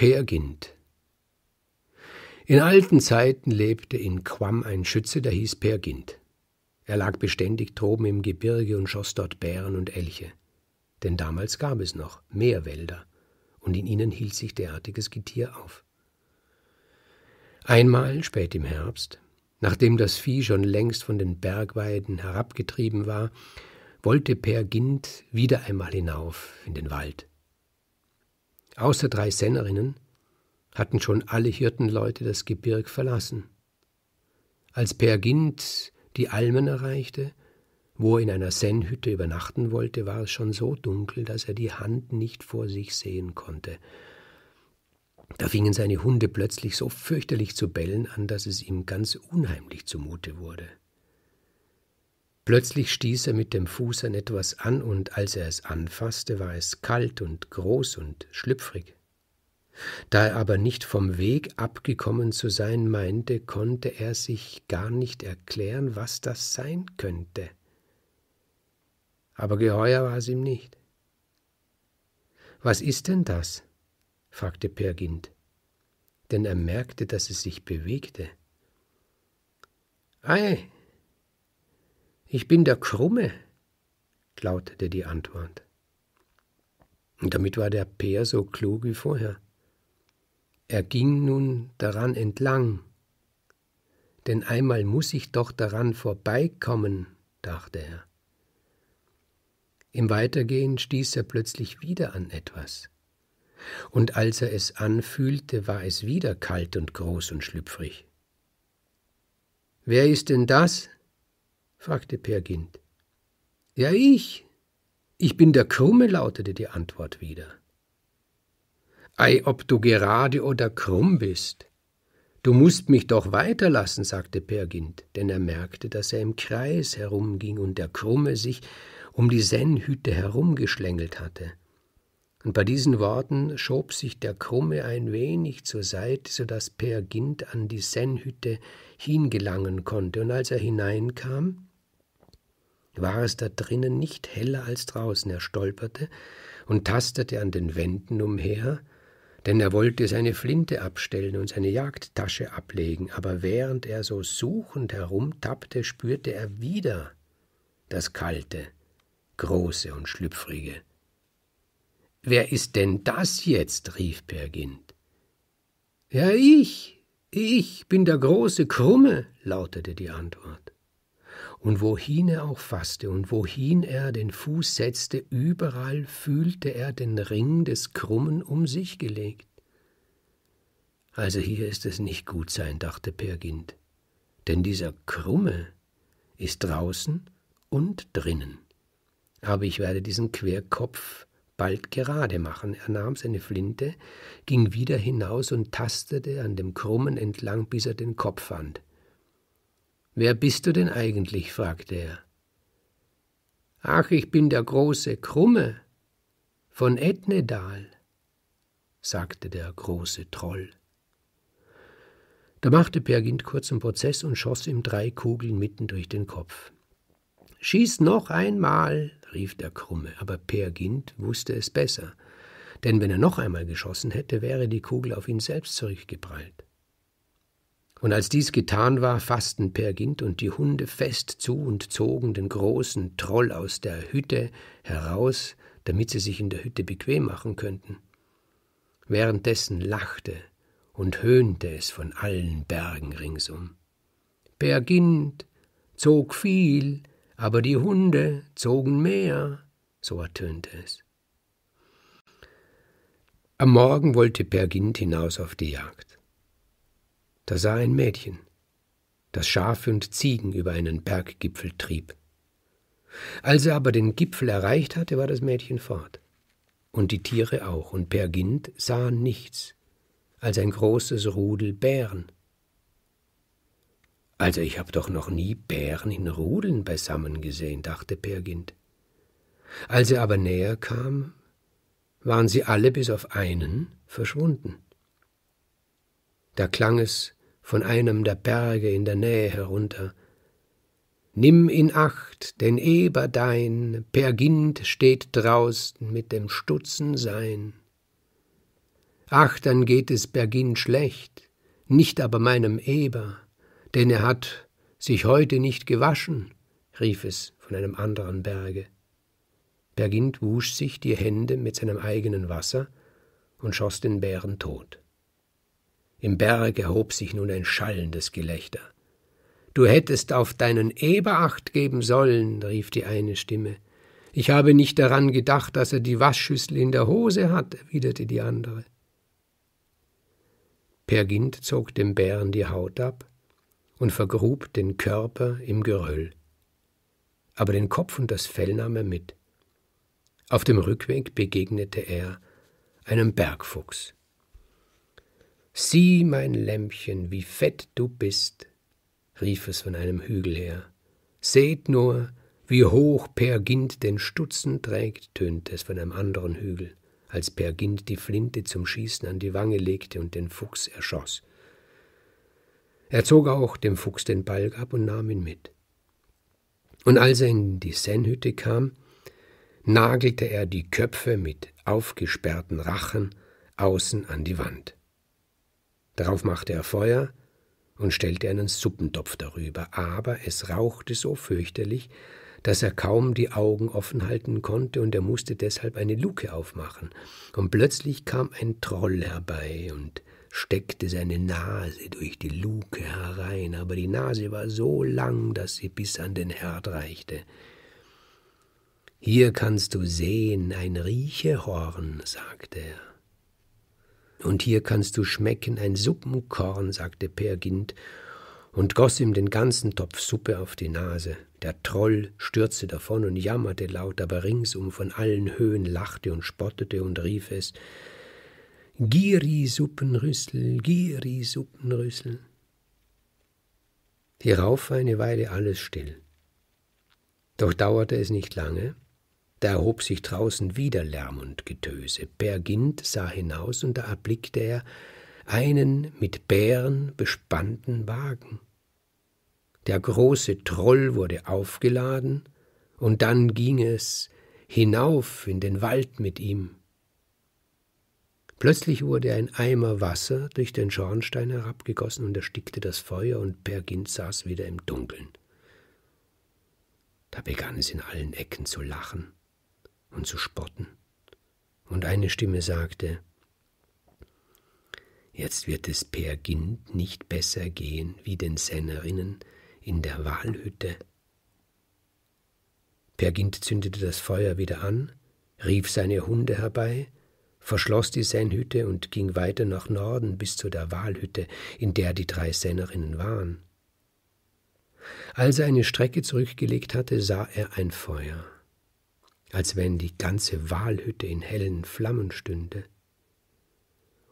Peer Gynt. In alten Zeiten lebte in Quam ein Schütze, der hieß Peer Gynt. Er lag beständig droben im Gebirge und schoss dort Bären und Elche. Denn damals gab es noch mehr Wälder, und in ihnen hielt sich derartiges Getier auf. Einmal, spät im Herbst, nachdem das Vieh schon längst von den Bergweiden herabgetrieben war, wollte Per Gint wieder einmal hinauf in den Wald. Außer drei Sennerinnen hatten schon alle Hirtenleute das Gebirg verlassen. Als Pergint die Almen erreichte, wo er in einer Sennhütte übernachten wollte, war es schon so dunkel, dass er die Hand nicht vor sich sehen konnte. Da fingen seine Hunde plötzlich so fürchterlich zu bellen an, dass es ihm ganz unheimlich zumute wurde. Plötzlich stieß er mit dem Fuß an etwas an, und als er es anfasste, war es kalt und groß und schlüpfrig. Da er aber nicht vom Weg abgekommen zu sein meinte, konnte er sich gar nicht erklären, was das sein könnte. Aber geheuer war es ihm nicht. Was ist denn das? fragte Pergint, denn er merkte, dass es sich bewegte. Ei, ich bin der Krumme, lautete die Antwort. Und damit war der Peer so klug wie vorher. Er ging nun daran entlang, denn einmal muß ich doch daran vorbeikommen, dachte er. Im Weitergehen stieß er plötzlich wieder an etwas. Und als er es anfühlte, war es wieder kalt und groß und schlüpfrig. Wer ist denn das? fragte Peer Gynt. Ja, ich. Ich bin der Krumme, lautete die Antwort wieder. Ei, ob du gerade oder krumm bist. Du mußt mich doch weiterlassen, sagte Peer denn er merkte, dass er im Kreis herumging und der Krumme sich um die Sennhütte herumgeschlängelt hatte. Und bei diesen Worten schob sich der Krumme ein wenig zur Seite, so daß Peer an die Sennhütte hingelangen konnte, und als er hineinkam, war es da drinnen nicht heller als draußen. Er stolperte und tastete an den Wänden umher, denn er wollte seine Flinte abstellen und seine Jagdtasche ablegen, aber während er so suchend herumtappte, spürte er wieder das kalte, große und schlüpfrige. Wer ist denn das jetzt? rief Pergint. Ja, ich, ich bin der große Krumme, lautete die Antwort. Und wohin er auch fasste und wohin er den Fuß setzte, überall fühlte er den Ring des Krummen um sich gelegt. Also hier ist es nicht gut sein, dachte Pergind, denn dieser Krumme ist draußen und drinnen. Aber ich werde diesen Querkopf bald gerade machen. Er nahm seine Flinte, ging wieder hinaus und tastete an dem Krummen entlang, bis er den Kopf fand. Wer bist du denn eigentlich? fragte er. Ach, ich bin der große Krumme von Etnedal, sagte der große Troll. Da machte Pergint kurzen Prozess und schoss ihm drei Kugeln mitten durch den Kopf. Schieß noch einmal, rief der Krumme, aber Pergint wusste es besser, denn wenn er noch einmal geschossen hätte, wäre die Kugel auf ihn selbst zurückgeprallt. Und als dies getan war, fassten Pergint und die Hunde fest zu und zogen den großen Troll aus der Hütte heraus, damit sie sich in der Hütte bequem machen könnten. Währenddessen lachte und höhnte es von allen Bergen ringsum. Pergint zog viel, aber die Hunde zogen mehr, so ertönte es. Am Morgen wollte Pergint hinaus auf die Jagd. Da sah ein Mädchen, das Schafe und Ziegen über einen Berggipfel trieb. Als er aber den Gipfel erreicht hatte, war das Mädchen fort. Und die Tiere auch, und Per Gind sah nichts als ein großes Rudel Bären. Also ich habe doch noch nie Bären in Rudeln beisammen gesehen, dachte Per Gind. Als er aber näher kam, waren sie alle bis auf einen verschwunden. Da klang es von einem der Berge in der Nähe herunter. Nimm in Acht, denn Eber dein, Pergint steht draußen mit dem Stutzen sein. Ach, dann geht es Pergint schlecht, nicht aber meinem Eber, denn er hat sich heute nicht gewaschen, rief es von einem anderen Berge. Pergint wusch sich die Hände mit seinem eigenen Wasser und schoß den Bären tot. Im Berg erhob sich nun ein schallendes Gelächter. Du hättest auf deinen Eber acht geben sollen, rief die eine Stimme. Ich habe nicht daran gedacht, dass er die Waschschüssel in der Hose hat, erwiderte die andere. Pergint zog dem Bären die Haut ab und vergrub den Körper im Geröll. Aber den Kopf und das Fell nahm er mit. Auf dem Rückweg begegnete er einem Bergfuchs. Sieh, mein Lämpchen, wie fett du bist, rief es von einem Hügel her. Seht nur, wie hoch Pergint den Stutzen trägt, tönte es von einem anderen Hügel, als Pergint die Flinte zum Schießen an die Wange legte und den Fuchs erschoss. Er zog auch dem Fuchs den Balg ab und nahm ihn mit. Und als er in die Sennhütte kam, nagelte er die Köpfe mit aufgesperrten Rachen außen an die Wand. Darauf machte er Feuer und stellte einen Suppentopf darüber, aber es rauchte so fürchterlich, dass er kaum die Augen offen halten konnte, und er musste deshalb eine Luke aufmachen. Und plötzlich kam ein Troll herbei und steckte seine Nase durch die Luke herein, aber die Nase war so lang, dass sie bis an den Herd reichte. Hier kannst du sehen ein Riechehorn, sagte er. Und hier kannst du schmecken ein Suppenkorn, sagte Peer Gynt und goss ihm den ganzen Topf Suppe auf die Nase. Der Troll stürzte davon und jammerte laut, aber ringsum von allen Höhen lachte und spottete und rief es Giri Suppenrüssel, Giri Suppenrüssel. Hierauf war eine Weile alles still. Doch dauerte es nicht lange, da erhob sich draußen wieder Lärm und Getöse. Per sah hinaus und da erblickte er einen mit Bären bespannten Wagen. Der große Troll wurde aufgeladen, und dann ging es hinauf in den Wald mit ihm. Plötzlich wurde ein Eimer Wasser durch den Schornstein herabgegossen und erstickte das Feuer, und Per saß wieder im Dunkeln. Da begann es in allen Ecken zu lachen und zu spotten. Und eine Stimme sagte, Jetzt wird es Per Gint nicht besser gehen wie den Sennerinnen in der Walhütte. Per Gint zündete das Feuer wieder an, rief seine Hunde herbei, verschloss die Sennhütte und ging weiter nach Norden bis zu der Walhütte, in der die drei Sennerinnen waren. Als er eine Strecke zurückgelegt hatte, sah er ein Feuer als wenn die ganze Walhütte in hellen Flammen stünde.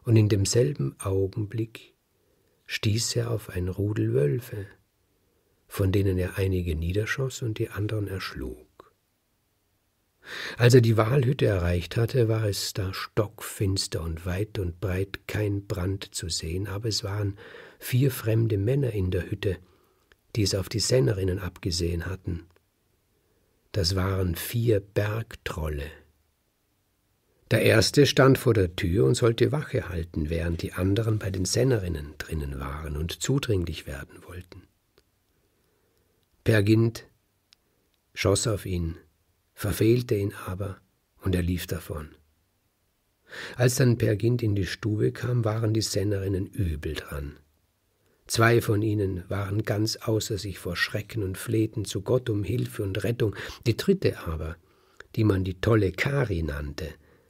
Und in demselben Augenblick stieß er auf ein Rudel Wölfe, von denen er einige niederschoss und die anderen erschlug. Als er die Walhütte erreicht hatte, war es da stockfinster und weit und breit kein Brand zu sehen, aber es waren vier fremde Männer in der Hütte, die es auf die Sennerinnen abgesehen hatten das waren vier Bergtrolle. Der erste stand vor der Tür und sollte Wache halten, während die anderen bei den Sennerinnen drinnen waren und zudringlich werden wollten. Pergint schoss auf ihn, verfehlte ihn aber, und er lief davon. Als dann Pergint in die Stube kam, waren die Sennerinnen übel dran. Zwei von ihnen waren ganz außer sich vor Schrecken und flehten zu Gott um Hilfe und Rettung, die dritte aber, die man die tolle Kari nannte,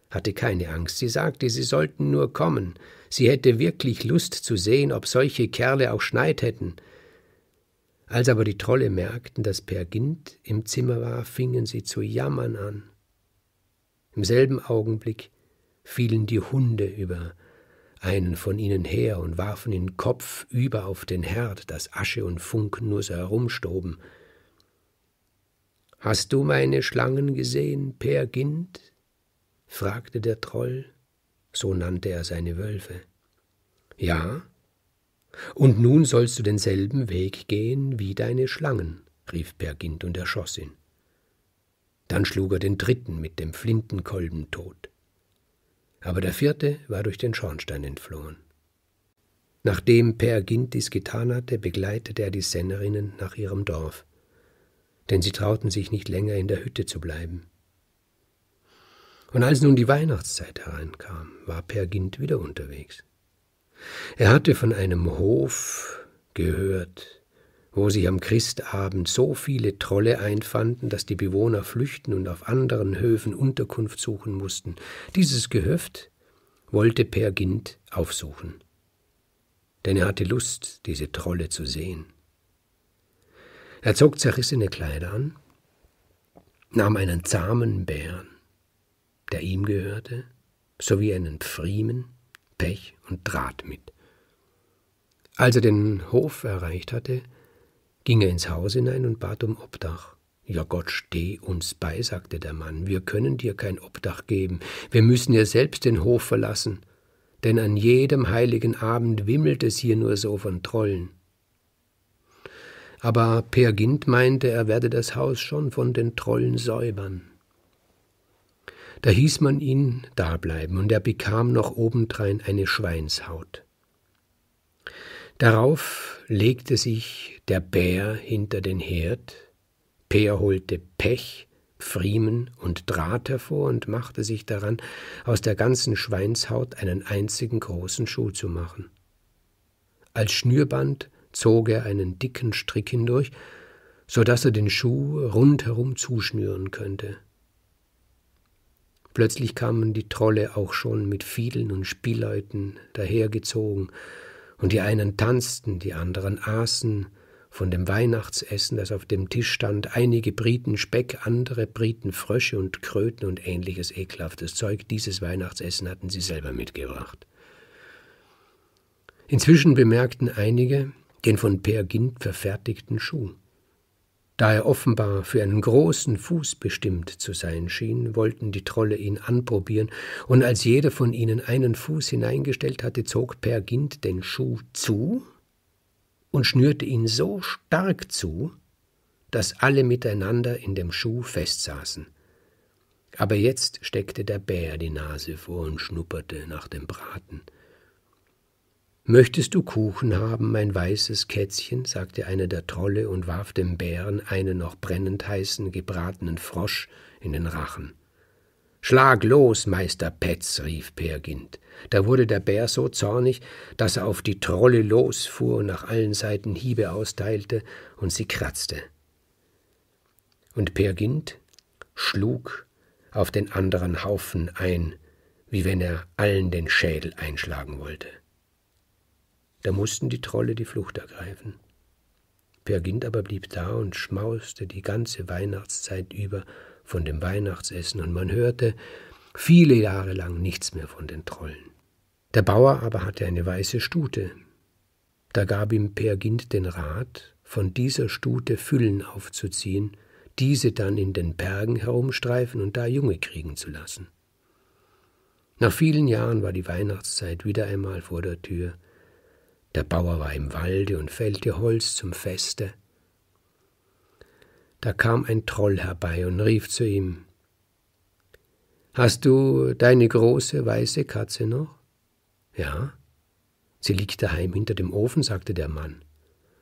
hatte keine Angst, sie sagte, sie sollten nur kommen, sie hätte wirklich Lust zu sehen, ob solche Kerle auch Schneid hätten. Als aber die Trolle merkten, dass Pergint im Zimmer war, fingen sie zu jammern an. Im selben Augenblick fielen die Hunde über einen von ihnen her und warfen ihn kopfüber auf den Herd, daß Asche und Funken nur so herumstoben. Hast du meine Schlangen gesehen, Per Gind? fragte der Troll, so nannte er seine Wölfe. Ja, und nun sollst du denselben Weg gehen wie deine Schlangen, rief Pergind und erschoss ihn. Dann schlug er den dritten mit dem Flintenkolben tot aber der vierte war durch den Schornstein entflohen. Nachdem Per Gint dies getan hatte, begleitete er die Sennerinnen nach ihrem Dorf, denn sie trauten sich nicht länger in der Hütte zu bleiben. Und als nun die Weihnachtszeit hereinkam, war Per Gint wieder unterwegs. Er hatte von einem Hof gehört, wo sich am Christabend so viele Trolle einfanden, dass die Bewohner flüchten und auf anderen Höfen Unterkunft suchen mussten. Dieses Gehöft wollte Per Gint aufsuchen, denn er hatte Lust, diese Trolle zu sehen. Er zog zerrissene Kleider an, nahm einen zahmen Bären, der ihm gehörte, sowie einen Pfriemen, Pech und Draht mit. Als er den Hof erreicht hatte, ging er ins Haus hinein und bat um Obdach. Ja Gott steh uns bei, sagte der Mann, wir können dir kein Obdach geben, wir müssen ja selbst den Hof verlassen, denn an jedem heiligen Abend wimmelt es hier nur so von Trollen. Aber Peer Gynt meinte, er werde das Haus schon von den Trollen säubern. Da hieß man ihn dableiben, und er bekam noch obendrein eine Schweinshaut. Darauf legte sich der Bär hinter den Herd, Peer holte Pech, Pfriemen und Draht hervor und machte sich daran, aus der ganzen Schweinshaut einen einzigen großen Schuh zu machen. Als Schnürband zog er einen dicken Strick hindurch, so daß er den Schuh rundherum zuschnüren könnte. Plötzlich kamen die Trolle auch schon mit Fiedeln und Spielleuten dahergezogen, und die einen tanzten, die anderen aßen von dem Weihnachtsessen, das auf dem Tisch stand, einige Briten Speck, andere Briten Frösche und Kröten und ähnliches ekelhaftes Zeug. Dieses Weihnachtsessen hatten sie selber mitgebracht. Inzwischen bemerkten einige den von Peer Gint verfertigten Schuh. Da er offenbar für einen großen Fuß bestimmt zu sein schien, wollten die Trolle ihn anprobieren, und als jeder von ihnen einen Fuß hineingestellt hatte, zog Per Gint den Schuh zu und schnürte ihn so stark zu, dass alle miteinander in dem Schuh festsaßen. Aber jetzt steckte der Bär die Nase vor und schnupperte nach dem Braten. Möchtest du Kuchen haben, mein weißes Kätzchen? sagte einer der Trolle und warf dem Bären einen noch brennend heißen gebratenen Frosch in den Rachen. Schlag los, Meister Petz, rief Peer Da wurde der Bär so zornig, daß er auf die Trolle losfuhr und nach allen Seiten Hiebe austeilte und sie kratzte. Und Peer schlug auf den anderen Haufen ein, wie wenn er allen den Schädel einschlagen wollte. Da mussten die Trolle die Flucht ergreifen. Pergint aber blieb da und schmauste die ganze Weihnachtszeit über von dem Weihnachtsessen, und man hörte viele Jahre lang nichts mehr von den Trollen. Der Bauer aber hatte eine weiße Stute. Da gab ihm Pergint den Rat, von dieser Stute Füllen aufzuziehen, diese dann in den Bergen herumstreifen und da Junge kriegen zu lassen. Nach vielen Jahren war die Weihnachtszeit wieder einmal vor der Tür, der Bauer war im Walde und fällte Holz zum Feste. Da kam ein Troll herbei und rief zu ihm Hast du deine große weiße Katze noch? Ja. Sie liegt daheim hinter dem Ofen, sagte der Mann,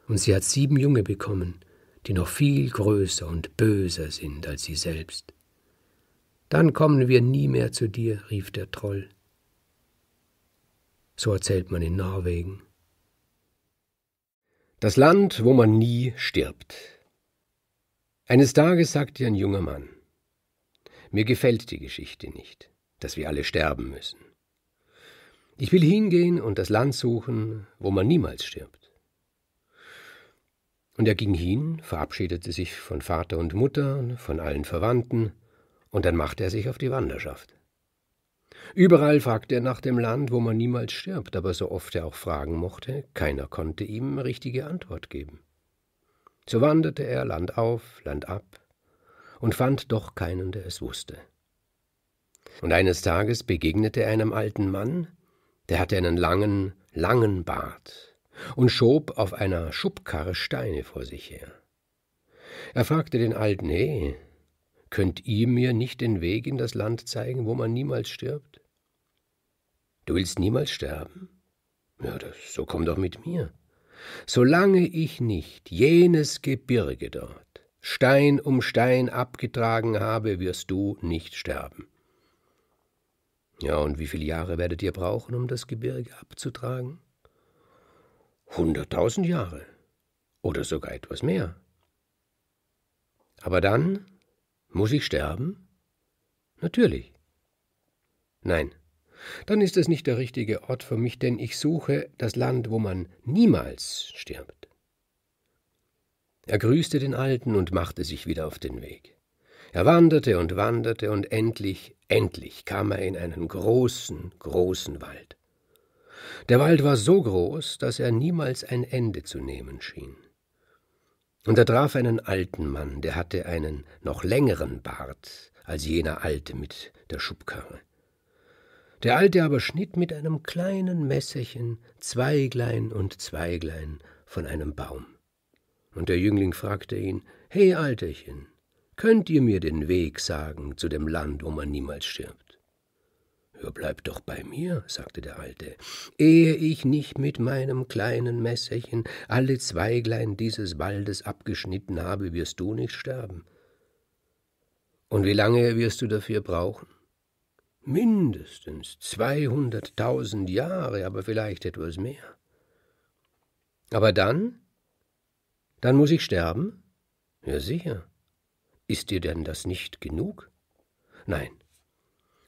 und sie hat sieben Junge bekommen, die noch viel größer und böser sind als sie selbst. Dann kommen wir nie mehr zu dir, rief der Troll. So erzählt man in Norwegen. Das Land, wo man nie stirbt. Eines Tages sagte ein junger Mann, mir gefällt die Geschichte nicht, dass wir alle sterben müssen. Ich will hingehen und das Land suchen, wo man niemals stirbt. Und er ging hin, verabschiedete sich von Vater und Mutter, von allen Verwandten, und dann machte er sich auf die Wanderschaft. Überall fragte er nach dem Land, wo man niemals stirbt, aber so oft er auch fragen mochte, keiner konnte ihm richtige Antwort geben. So wanderte er Land auf, Land ab und fand doch keinen, der es wusste. Und eines Tages begegnete er einem alten Mann, der hatte einen langen, langen Bart und schob auf einer Schubkarre Steine vor sich her. Er fragte den Alten, hey, könnt ihr mir nicht den Weg in das Land zeigen, wo man niemals stirbt? Du willst niemals sterben? Ja, das, so komm doch mit mir. Solange ich nicht jenes Gebirge dort Stein um Stein abgetragen habe, wirst du nicht sterben. Ja, und wie viele Jahre werdet ihr brauchen, um das Gebirge abzutragen? Hunderttausend Jahre oder sogar etwas mehr. Aber dann muss ich sterben? Natürlich. Nein, dann ist es nicht der richtige Ort für mich, denn ich suche das Land, wo man niemals stirbt. Er grüßte den Alten und machte sich wieder auf den Weg. Er wanderte und wanderte und endlich, endlich kam er in einen großen, großen Wald. Der Wald war so groß, dass er niemals ein Ende zu nehmen schien. Und er traf einen alten Mann, der hatte einen noch längeren Bart als jener alte mit der Schubkarre. Der Alte aber schnitt mit einem kleinen Messerchen Zweiglein und Zweiglein von einem Baum. Und der Jüngling fragte ihn, Hey Alterchen, könnt ihr mir den Weg sagen zu dem Land, wo man niemals stirbt? Ja, bleib doch bei mir, sagte der Alte, ehe ich nicht mit meinem kleinen Messerchen alle Zweiglein dieses Waldes abgeschnitten habe, wirst du nicht sterben. Und wie lange wirst du dafür brauchen? mindestens zweihunderttausend Jahre, aber vielleicht etwas mehr. Aber dann? Dann muss ich sterben? Ja sicher. Ist dir denn das nicht genug? Nein.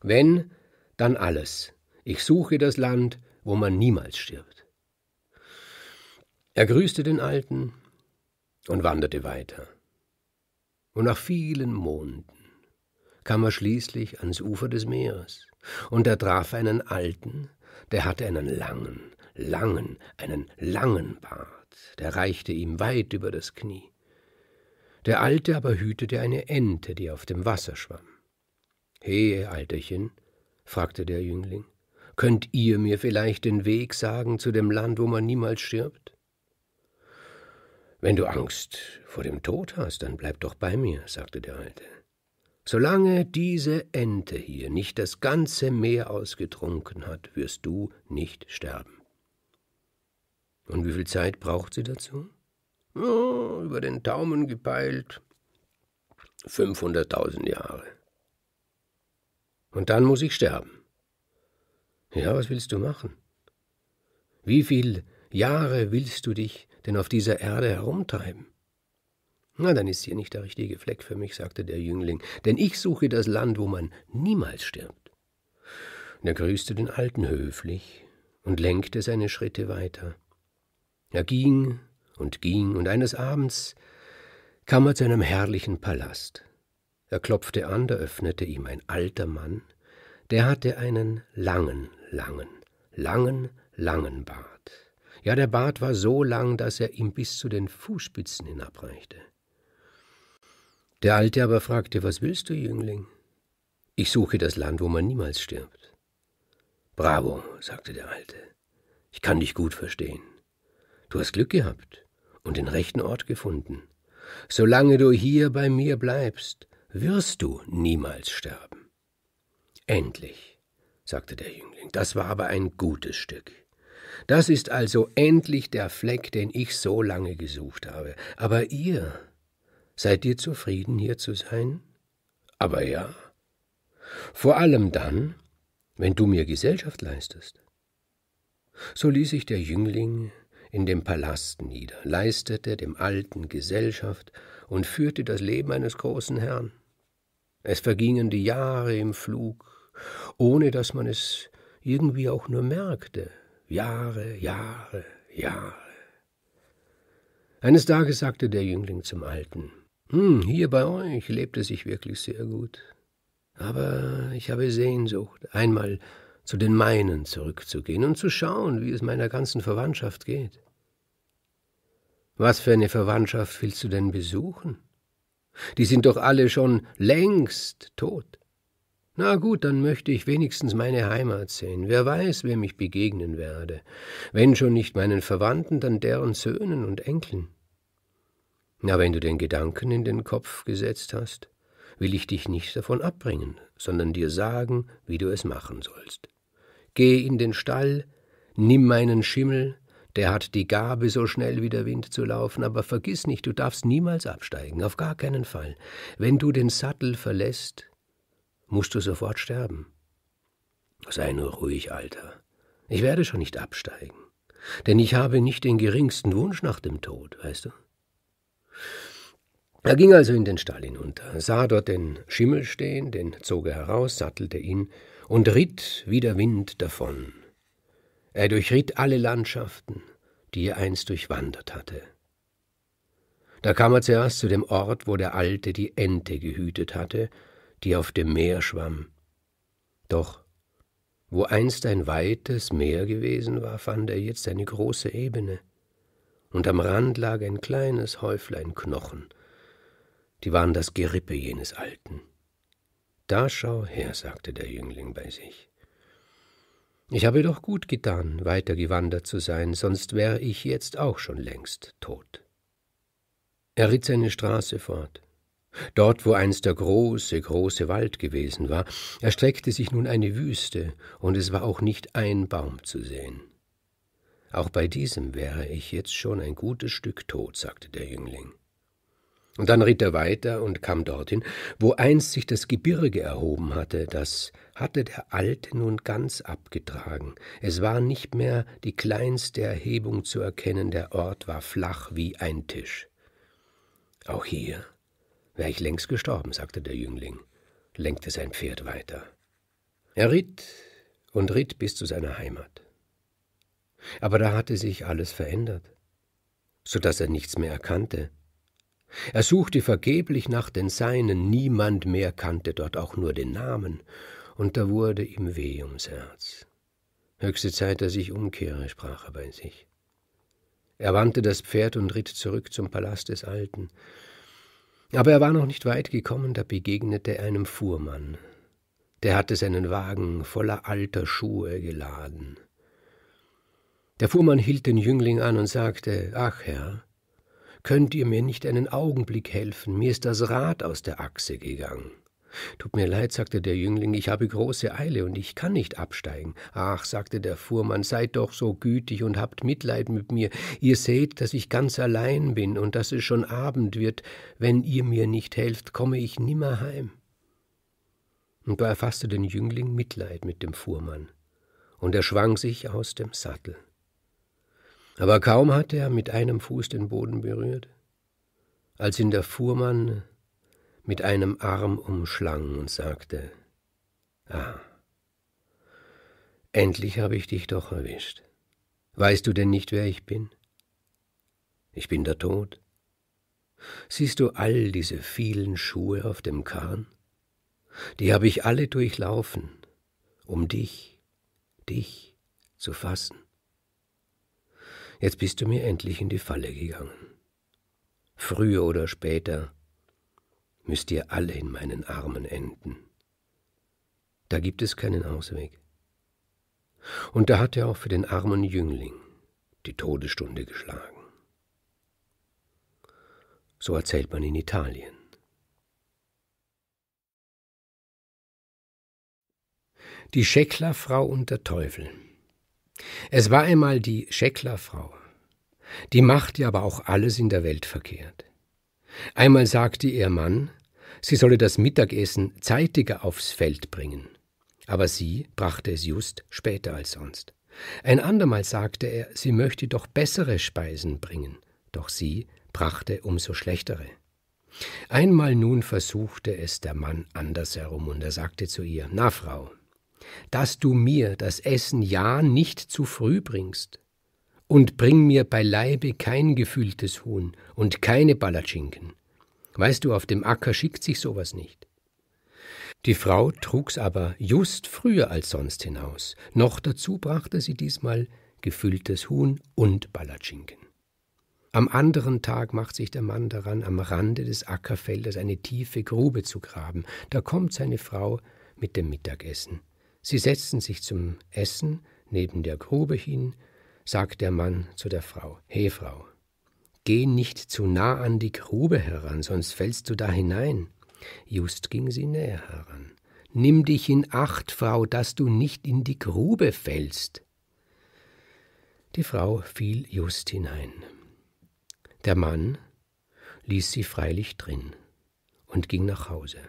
Wenn, dann alles. Ich suche das Land, wo man niemals stirbt. Er grüßte den Alten und wanderte weiter. Und nach vielen Monden kam er schließlich ans Ufer des Meeres, und er traf einen Alten, der hatte einen langen, langen, einen langen Bart, der reichte ihm weit über das Knie. Der Alte aber hütete eine Ente, die auf dem Wasser schwamm. He, Alterchen, fragte der Jüngling, könnt ihr mir vielleicht den Weg sagen zu dem Land, wo man niemals stirbt? Wenn du Angst vor dem Tod hast, dann bleib doch bei mir, sagte der Alte. Solange diese Ente hier nicht das ganze Meer ausgetrunken hat, wirst du nicht sterben. Und wie viel Zeit braucht sie dazu? Oh, über den Daumen gepeilt. 500.000 Jahre. Und dann muss ich sterben. Ja, was willst du machen? Wie viele Jahre willst du dich denn auf dieser Erde herumtreiben? Na, dann ist hier nicht der richtige Fleck für mich, sagte der Jüngling, denn ich suche das Land, wo man niemals stirbt. Und er grüßte den Alten höflich und lenkte seine Schritte weiter. Er ging und ging, und eines Abends kam er zu einem herrlichen Palast. Er klopfte an, da öffnete ihm ein alter Mann, der hatte einen langen, langen, langen, langen Bart. Ja, der Bart war so lang, dass er ihm bis zu den Fußspitzen hinabreichte. Der Alte aber fragte, was willst du, Jüngling? Ich suche das Land, wo man niemals stirbt. Bravo, sagte der Alte, ich kann dich gut verstehen. Du hast Glück gehabt und den rechten Ort gefunden. Solange du hier bei mir bleibst, wirst du niemals sterben. Endlich, sagte der Jüngling, das war aber ein gutes Stück. Das ist also endlich der Fleck, den ich so lange gesucht habe. Aber ihr, Seid ihr zufrieden, hier zu sein? Aber ja. Vor allem dann, wenn du mir Gesellschaft leistest. So ließ sich der Jüngling in dem Palast nieder, leistete dem Alten Gesellschaft und führte das Leben eines großen Herrn. Es vergingen die Jahre im Flug, ohne dass man es irgendwie auch nur merkte. Jahre, Jahre, Jahre. Eines Tages sagte der Jüngling zum Alten hm, hier bei euch lebt es sich wirklich sehr gut. Aber ich habe Sehnsucht, einmal zu den meinen zurückzugehen und zu schauen, wie es meiner ganzen Verwandtschaft geht. Was für eine Verwandtschaft willst du denn besuchen? Die sind doch alle schon längst tot. Na gut, dann möchte ich wenigstens meine Heimat sehen. Wer weiß, wem ich begegnen werde. Wenn schon nicht meinen Verwandten, dann deren Söhnen und Enkeln. Na, wenn du den Gedanken in den Kopf gesetzt hast, will ich dich nicht davon abbringen, sondern dir sagen, wie du es machen sollst. Geh in den Stall, nimm meinen Schimmel, der hat die Gabe, so schnell wie der Wind zu laufen, aber vergiss nicht, du darfst niemals absteigen, auf gar keinen Fall. Wenn du den Sattel verlässt, musst du sofort sterben. Sei nur ruhig, Alter. Ich werde schon nicht absteigen. Denn ich habe nicht den geringsten Wunsch nach dem Tod, weißt du? Er ging also in den Stall hinunter, sah dort den Schimmel stehen, den zog er heraus, sattelte ihn und ritt wie der Wind davon. Er durchritt alle Landschaften, die er einst durchwandert hatte. Da kam er zuerst zu dem Ort, wo der Alte die Ente gehütet hatte, die auf dem Meer schwamm. Doch wo einst ein weites Meer gewesen war, fand er jetzt eine große Ebene, und am Rand lag ein kleines Häuflein Knochen, die waren das Gerippe jenes Alten. Da schau her, sagte der Jüngling bei sich. Ich habe doch gut getan, weitergewandert zu sein, sonst wäre ich jetzt auch schon längst tot. Er ritt seine Straße fort. Dort, wo einst der große, große Wald gewesen war, erstreckte sich nun eine Wüste, und es war auch nicht ein Baum zu sehen. Auch bei diesem wäre ich jetzt schon ein gutes Stück tot, sagte der Jüngling. Und dann ritt er weiter und kam dorthin, wo einst sich das Gebirge erhoben hatte, das hatte der Alte nun ganz abgetragen. Es war nicht mehr die kleinste Erhebung zu erkennen, der Ort war flach wie ein Tisch. Auch hier wäre ich längst gestorben, sagte der Jüngling, lenkte sein Pferd weiter. Er ritt und ritt bis zu seiner Heimat. Aber da hatte sich alles verändert, so daß er nichts mehr erkannte, er suchte vergeblich nach den Seinen, niemand mehr kannte dort auch nur den Namen, und da wurde ihm weh ums Herz. Höchste Zeit, dass ich umkehre, sprach er bei sich. Er wandte das Pferd und ritt zurück zum Palast des Alten. Aber er war noch nicht weit gekommen, da begegnete er einem Fuhrmann. Der hatte seinen Wagen voller alter Schuhe geladen. Der Fuhrmann hielt den Jüngling an und sagte, Ach Herr, könnt ihr mir nicht einen Augenblick helfen, mir ist das Rad aus der Achse gegangen. Tut mir leid, sagte der Jüngling, ich habe große Eile und ich kann nicht absteigen. Ach, sagte der Fuhrmann, seid doch so gütig und habt Mitleid mit mir. Ihr seht, dass ich ganz allein bin und dass es schon Abend wird. Wenn ihr mir nicht helft, komme ich nimmer heim. Und da erfasste den Jüngling Mitleid mit dem Fuhrmann, und er schwang sich aus dem Sattel. Aber kaum hatte er mit einem Fuß den Boden berührt, als ihn der Fuhrmann mit einem Arm umschlang und sagte, Ah, endlich habe ich dich doch erwischt. Weißt du denn nicht, wer ich bin? Ich bin der Tod. Siehst du all diese vielen Schuhe auf dem Kahn? Die habe ich alle durchlaufen, um dich, dich zu fassen. Jetzt bist du mir endlich in die Falle gegangen. Früher oder später müsst ihr alle in meinen Armen enden. Da gibt es keinen Ausweg. Und da hat er auch für den armen Jüngling die Todesstunde geschlagen. So erzählt man in Italien. Die Schecklerfrau und der Teufel. Es war einmal die Schecklerfrau. Die machte aber auch alles in der Welt verkehrt. Einmal sagte ihr Mann, sie solle das Mittagessen zeitiger aufs Feld bringen. Aber sie brachte es just später als sonst. Ein andermal sagte er, sie möchte doch bessere Speisen bringen, doch sie brachte umso schlechtere. Einmal nun versuchte es der Mann andersherum und er sagte zu ihr, Na Frau, dass du mir das Essen ja nicht zu früh bringst. Und bring mir beileibe kein gefühltes Huhn und keine Ballatschinken. Weißt du, auf dem Acker schickt sich sowas nicht. Die Frau trug's aber just früher als sonst hinaus. Noch dazu brachte sie diesmal gefülltes Huhn und Ballatschinken. Am anderen Tag macht sich der Mann daran, am Rande des Ackerfeldes eine tiefe Grube zu graben. Da kommt seine Frau mit dem Mittagessen. Sie setzten sich zum Essen neben der Grube hin, sagt der Mann zu der Frau, He Frau, geh nicht zu nah an die Grube heran, sonst fällst du da hinein. Just ging sie näher heran. Nimm dich in Acht, Frau, dass du nicht in die Grube fällst. Die Frau fiel just hinein. Der Mann ließ sie freilich drin und ging nach Hause.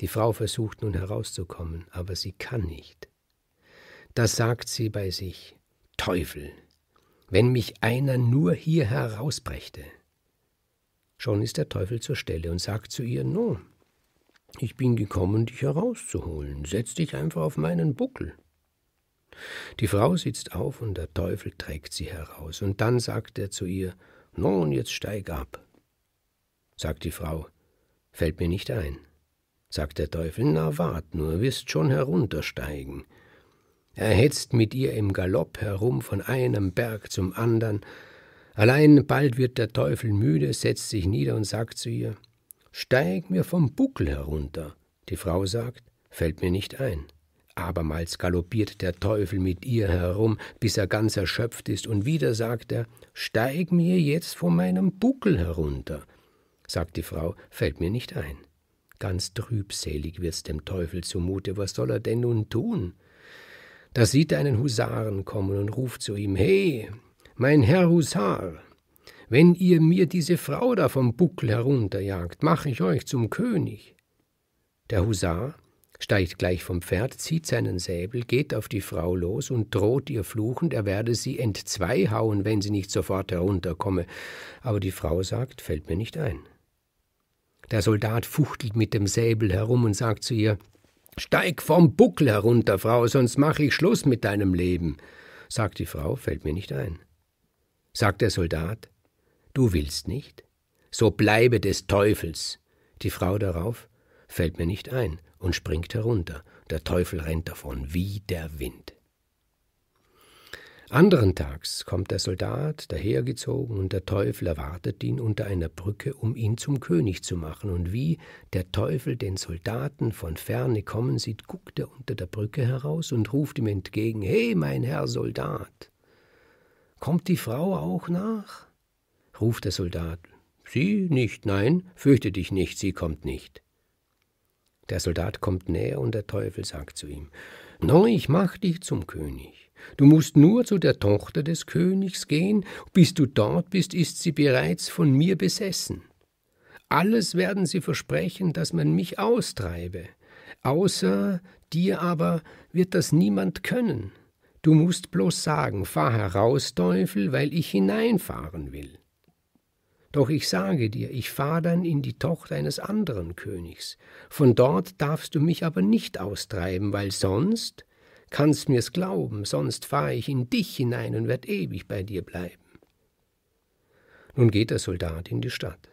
Die Frau versucht nun herauszukommen, aber sie kann nicht. Da sagt sie bei sich Teufel, wenn mich einer nur hier herausbrächte. Schon ist der Teufel zur Stelle und sagt zu ihr Nun, ich bin gekommen, dich herauszuholen, setz dich einfach auf meinen Buckel. Die Frau sitzt auf und der Teufel trägt sie heraus, und dann sagt er zu ihr Nun, jetzt steig ab. Sagt die Frau, fällt mir nicht ein sagt der Teufel, na wart nur, wirst schon heruntersteigen. Er hetzt mit ihr im Galopp herum von einem Berg zum andern. Allein bald wird der Teufel müde, setzt sich nieder und sagt zu ihr, Steig mir vom Buckel herunter. Die Frau sagt, fällt mir nicht ein. Abermals galoppiert der Teufel mit ihr herum, bis er ganz erschöpft ist, und wieder sagt er, Steig mir jetzt von meinem Buckel herunter. Sagt die Frau, fällt mir nicht ein. Ganz trübselig wird's dem Teufel zumute, was soll er denn nun tun? Da sieht er einen Husaren kommen und ruft zu ihm, Hey, mein Herr Husar, wenn ihr mir diese Frau da vom Buckel herunterjagt, mache ich euch zum König. Der Husar steigt gleich vom Pferd, zieht seinen Säbel, geht auf die Frau los und droht ihr fluchend, er werde sie entzweihauen, wenn sie nicht sofort herunterkomme. Aber die Frau sagt, fällt mir nicht ein. Der Soldat fuchtelt mit dem Säbel herum und sagt zu ihr Steig vom Buckel herunter, Frau, sonst mache ich Schluss mit deinem Leben. Sagt die Frau, fällt mir nicht ein. Sagt der Soldat, du willst nicht? So bleibe des Teufels. Die Frau darauf, fällt mir nicht ein und springt herunter. Der Teufel rennt davon wie der Wind. Anderen Tags kommt der Soldat dahergezogen, und der Teufel erwartet ihn unter einer Brücke, um ihn zum König zu machen, und wie der Teufel den Soldaten von ferne kommen sieht, guckt er unter der Brücke heraus und ruft ihm entgegen He, mein Herr Soldat. Kommt die Frau auch nach? ruft der Soldat. Sie nicht, nein, fürchte dich nicht, sie kommt nicht. Der Soldat kommt näher und der Teufel sagt zu ihm, Neu, ich mach dich zum König. Du musst nur zu der Tochter des Königs gehen, bis du dort bist, ist sie bereits von mir besessen. Alles werden sie versprechen, dass man mich austreibe. Außer dir aber wird das niemand können. Du musst bloß sagen, fahr heraus, Teufel, weil ich hineinfahren will. Doch ich sage dir, ich fahre dann in die Tochter eines anderen Königs. Von dort darfst du mich aber nicht austreiben, weil sonst Kannst mir's glauben, sonst fahre ich in dich hinein und werd ewig bei dir bleiben. Nun geht der Soldat in die Stadt.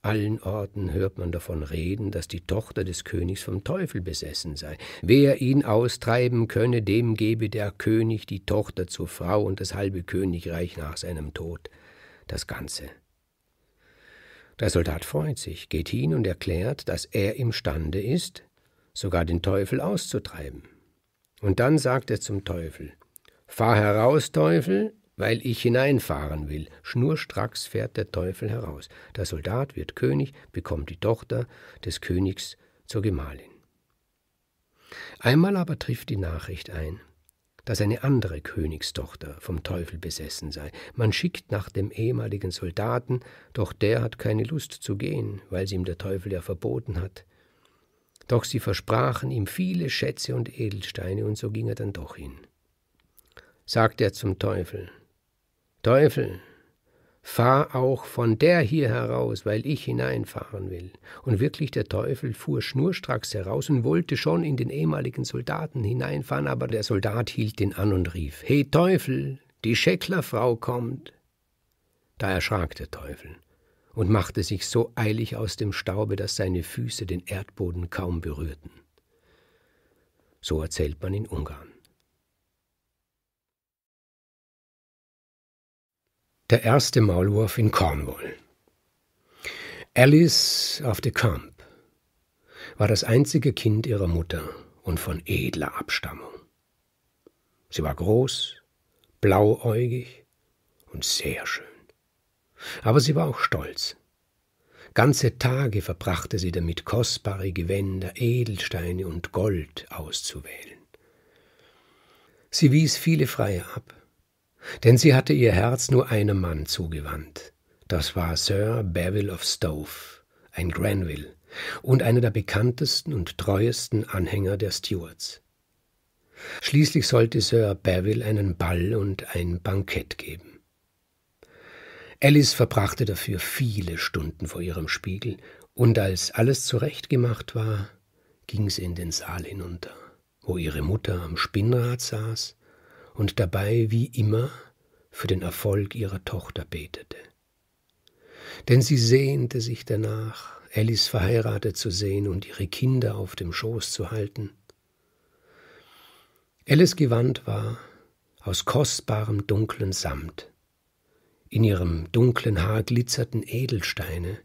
Allen Orten hört man davon reden, dass die Tochter des Königs vom Teufel besessen sei. Wer ihn austreiben könne, dem gebe der König die Tochter zur Frau und das halbe Königreich nach seinem Tod. Das Ganze. Der Soldat freut sich, geht hin und erklärt, dass er imstande ist, sogar den Teufel auszutreiben. Und dann sagt er zum Teufel, Fahr heraus, Teufel, weil ich hineinfahren will. Schnurstracks fährt der Teufel heraus. Der Soldat wird König, bekommt die Tochter des Königs zur Gemahlin. Einmal aber trifft die Nachricht ein, dass eine andere Königstochter vom Teufel besessen sei. Man schickt nach dem ehemaligen Soldaten, doch der hat keine Lust zu gehen, weil sie ihm der Teufel ja verboten hat. Doch sie versprachen ihm viele Schätze und Edelsteine, und so ging er dann doch hin. Sagt er zum Teufel, Teufel, fahr auch von der hier heraus, weil ich hineinfahren will. Und wirklich der Teufel fuhr schnurstracks heraus und wollte schon in den ehemaligen Soldaten hineinfahren, aber der Soldat hielt ihn an und rief, He Teufel, die Schecklerfrau kommt. Da erschrak der Teufel und machte sich so eilig aus dem Staube, dass seine Füße den Erdboden kaum berührten. So erzählt man in Ungarn. Der erste Maulwurf in Cornwall. Alice auf the Camp war das einzige Kind ihrer Mutter und von edler Abstammung. Sie war groß, blauäugig und sehr schön. Aber sie war auch stolz. Ganze Tage verbrachte sie damit, kostbare Gewänder, Edelsteine und Gold auszuwählen. Sie wies viele Freier ab, denn sie hatte ihr Herz nur einem Mann zugewandt. Das war Sir Bevil of Stowe, ein Granville und einer der bekanntesten und treuesten Anhänger der Stuarts. Schließlich sollte Sir Bevil einen Ball und ein Bankett geben. Alice verbrachte dafür viele Stunden vor ihrem Spiegel, und als alles zurechtgemacht war, ging sie in den Saal hinunter, wo ihre Mutter am Spinnrad saß und dabei wie immer für den Erfolg ihrer Tochter betete. Denn sie sehnte sich danach, Alice verheiratet zu sehen und ihre Kinder auf dem Schoß zu halten. Alice Gewand war aus kostbarem dunklen Samt, in ihrem dunklen Haar glitzerten Edelsteine,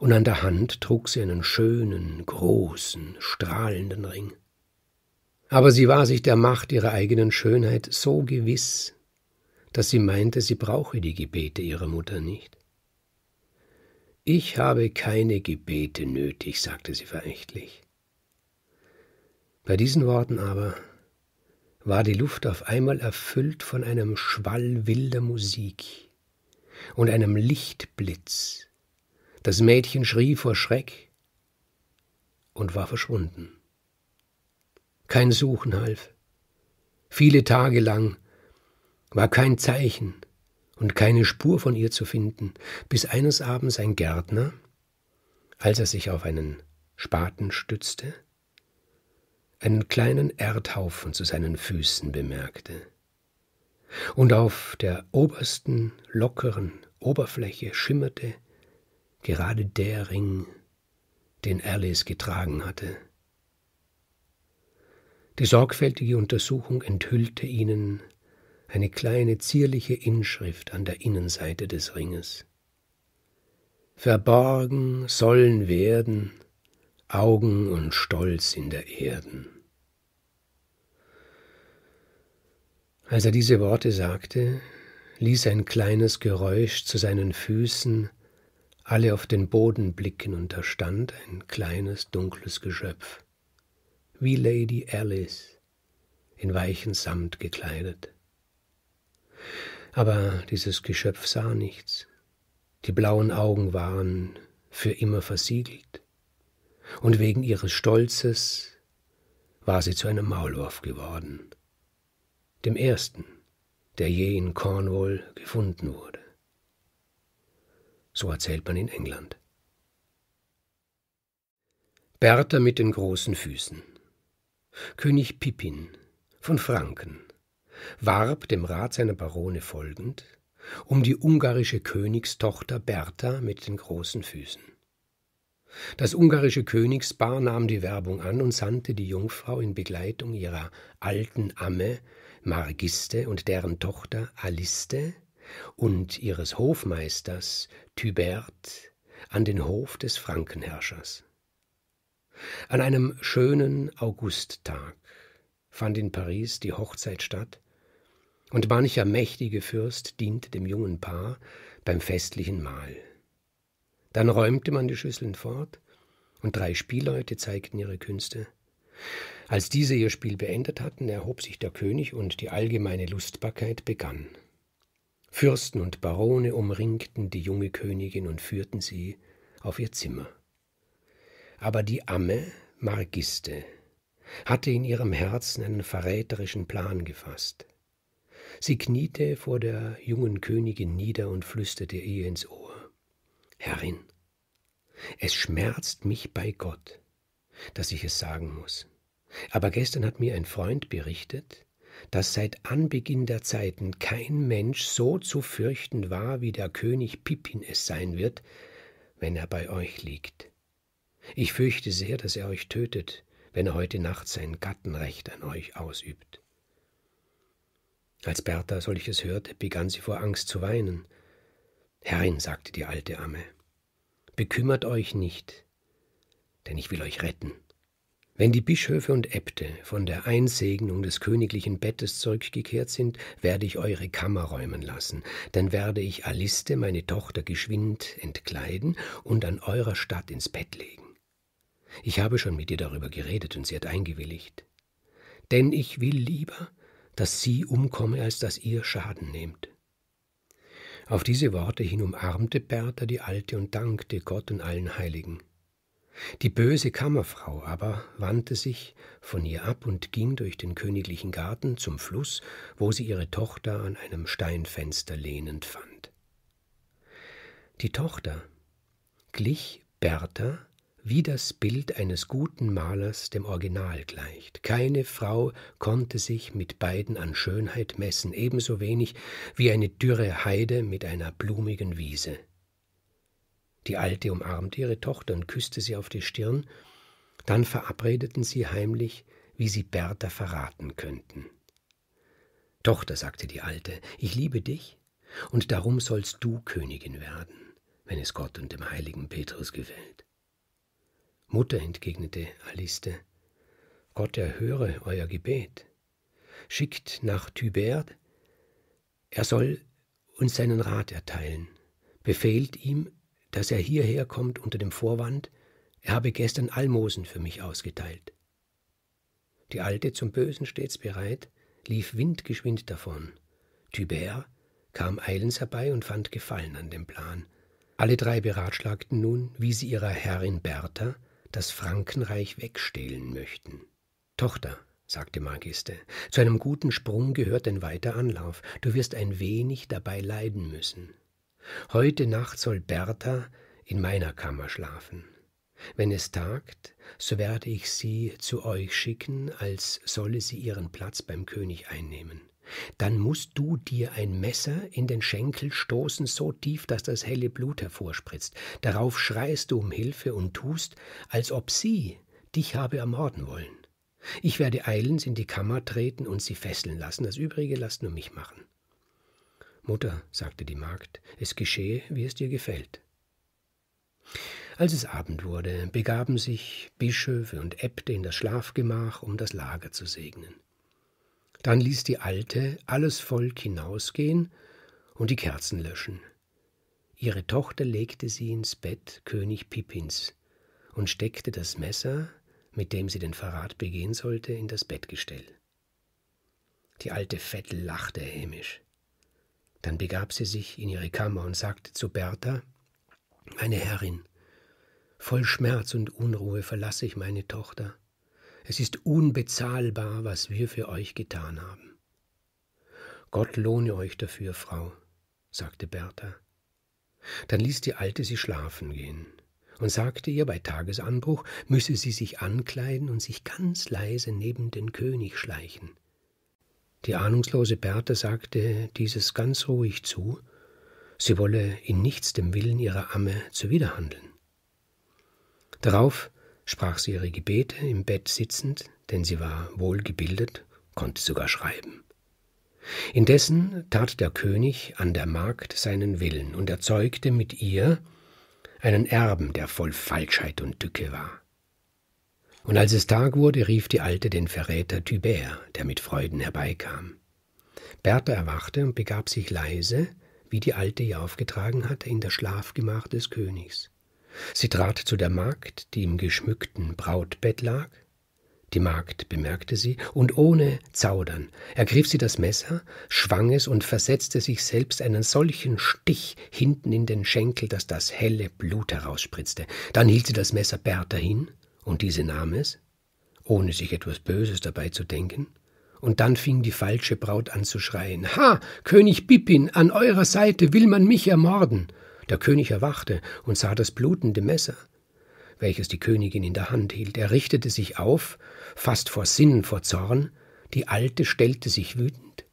und an der Hand trug sie einen schönen, großen, strahlenden Ring. Aber sie war sich der Macht ihrer eigenen Schönheit so gewiss, dass sie meinte, sie brauche die Gebete ihrer Mutter nicht. Ich habe keine Gebete nötig, sagte sie verächtlich. Bei diesen Worten aber war die Luft auf einmal erfüllt von einem Schwall wilder Musik, und einem Lichtblitz. Das Mädchen schrie vor Schreck und war verschwunden. Kein Suchen half. Viele Tage lang war kein Zeichen und keine Spur von ihr zu finden, bis eines Abends ein Gärtner, als er sich auf einen Spaten stützte, einen kleinen Erdhaufen zu seinen Füßen bemerkte und auf der obersten lockeren Oberfläche schimmerte gerade der Ring, den Alice getragen hatte. Die sorgfältige Untersuchung enthüllte ihnen eine kleine zierliche Inschrift an der Innenseite des Ringes. Verborgen sollen werden Augen und Stolz in der Erden. Als er diese Worte sagte, ließ ein kleines Geräusch zu seinen Füßen alle auf den Boden blicken und da stand ein kleines dunkles Geschöpf, wie Lady Alice, in weichen Samt gekleidet. Aber dieses Geschöpf sah nichts. Die blauen Augen waren für immer versiegelt, und wegen ihres Stolzes war sie zu einem Maulwurf geworden dem ersten, der je in Cornwall gefunden wurde. So erzählt man in England. Bertha mit den großen Füßen. König Pippin von Franken warb dem Rat seiner Barone folgend um die ungarische Königstochter Bertha mit den großen Füßen. Das ungarische Königspaar nahm die Werbung an und sandte die Jungfrau in Begleitung ihrer alten Amme Margiste und deren Tochter Aliste und ihres Hofmeisters Tybert an den Hof des Frankenherrschers. An einem schönen Augusttag fand in Paris die Hochzeit statt, und mancher mächtige Fürst diente dem jungen Paar beim festlichen Mahl. Dann räumte man die Schüsseln fort, und drei Spielleute zeigten ihre Künste. Als diese ihr Spiel beendet hatten, erhob sich der König und die allgemeine Lustbarkeit begann. Fürsten und Barone umringten die junge Königin und führten sie auf ihr Zimmer. Aber die Amme Margiste hatte in ihrem Herzen einen verräterischen Plan gefasst. Sie kniete vor der jungen Königin nieder und flüsterte ihr ins Ohr Herrin, es schmerzt mich bei Gott, dass ich es sagen muß. Aber gestern hat mir ein Freund berichtet, dass seit Anbeginn der Zeiten kein Mensch so zu fürchten war, wie der König Pippin es sein wird, wenn er bei euch liegt. Ich fürchte sehr, dass er euch tötet, wenn er heute Nacht sein Gattenrecht an euch ausübt. Als Bertha solches hörte, begann sie vor Angst zu weinen. Herrin, sagte die alte Amme, bekümmert euch nicht, denn ich will euch retten. Wenn die Bischöfe und Äbte von der Einsegnung des königlichen Bettes zurückgekehrt sind, werde ich eure Kammer räumen lassen, dann werde ich Aliste, meine Tochter, geschwind entkleiden und an eurer Stadt ins Bett legen. Ich habe schon mit ihr darüber geredet und sie hat eingewilligt. Denn ich will lieber, dass sie umkomme, als dass ihr Schaden nehmt. Auf diese Worte hin umarmte Bertha die Alte und dankte Gott und allen Heiligen. Die böse Kammerfrau aber wandte sich von ihr ab und ging durch den königlichen Garten zum Fluss, wo sie ihre Tochter an einem Steinfenster lehnend fand. Die Tochter glich Bertha wie das Bild eines guten Malers dem Original gleicht. Keine Frau konnte sich mit beiden an Schönheit messen, ebenso wenig wie eine dürre Heide mit einer blumigen Wiese. Die Alte umarmte ihre Tochter und küsste sie auf die Stirn, dann verabredeten sie heimlich, wie sie Bertha verraten könnten. Tochter, sagte die Alte, ich liebe dich, und darum sollst du Königin werden, wenn es Gott und dem heiligen Petrus gefällt. Mutter, entgegnete Aliste, Gott erhöre euer Gebet. Schickt nach Tybert, er soll uns seinen Rat erteilen. Befehlt ihm, dass er hierher kommt unter dem Vorwand, er habe gestern Almosen für mich ausgeteilt. Die Alte, zum Bösen stets bereit, lief windgeschwind davon. Thybert kam eilends herbei und fand Gefallen an dem Plan. Alle drei beratschlagten nun, wie sie ihrer Herrin Bertha das Frankenreich wegstehlen möchten. Tochter, sagte Magiste, zu einem guten Sprung gehört ein weiter Anlauf. Du wirst ein wenig dabei leiden müssen. Heute Nacht soll Bertha in meiner Kammer schlafen. Wenn es tagt, so werde ich sie zu euch schicken, als solle sie ihren Platz beim König einnehmen. Dann mußt du dir ein Messer in den Schenkel stoßen, so tief, dass das helle Blut hervorspritzt. Darauf schreist du um Hilfe und tust, als ob sie dich habe ermorden wollen. Ich werde eilends in die Kammer treten und sie fesseln lassen, das übrige lasst nur mich machen. Mutter, sagte die Magd, es geschehe, wie es dir gefällt. Als es Abend wurde, begaben sich Bischöfe und Äbte in das Schlafgemach, um das Lager zu segnen. Dann ließ die Alte alles Volk hinausgehen und die Kerzen löschen. Ihre Tochter legte sie ins Bett König Pippins und steckte das Messer, mit dem sie den Verrat begehen sollte, in das Bettgestell. Die alte Vettel lachte hämisch. Dann begab sie sich in ihre Kammer und sagte zu Bertha, meine Herrin, voll Schmerz und Unruhe verlasse ich meine Tochter. Es ist unbezahlbar, was wir für euch getan haben. Gott lohne euch dafür, Frau, sagte Bertha. Dann ließ die Alte sie schlafen gehen und sagte ihr, bei Tagesanbruch müsse sie sich ankleiden und sich ganz leise neben den König schleichen. Die ahnungslose Bertha sagte dieses ganz ruhig zu, sie wolle in nichts dem Willen ihrer Amme zuwiderhandeln. Darauf sprach sie ihre Gebete im Bett sitzend, denn sie war wohlgebildet, konnte sogar schreiben. Indessen tat der König an der Magd seinen Willen und erzeugte mit ihr einen Erben, der voll Falschheit und Tücke war. Und als es Tag wurde, rief die Alte den Verräter Tybert, der mit Freuden herbeikam. Bertha erwachte und begab sich leise, wie die Alte ihr aufgetragen hatte, in das Schlafgemach des Königs. Sie trat zu der Magd, die im geschmückten Brautbett lag. Die Magd bemerkte sie und ohne Zaudern ergriff sie das Messer, schwang es und versetzte sich selbst einen solchen Stich hinten in den Schenkel, dass das helle Blut herausspritzte. Dann hielt sie das Messer Bertha hin und diese nahm es, ohne sich etwas Böses dabei zu denken, und dann fing die falsche Braut an zu schreien Ha, König Pippin, an eurer Seite will man mich ermorden. Der König erwachte und sah das blutende Messer, welches die Königin in der Hand hielt. Er richtete sich auf, fast vor Sinn, vor Zorn, die Alte stellte sich wütend,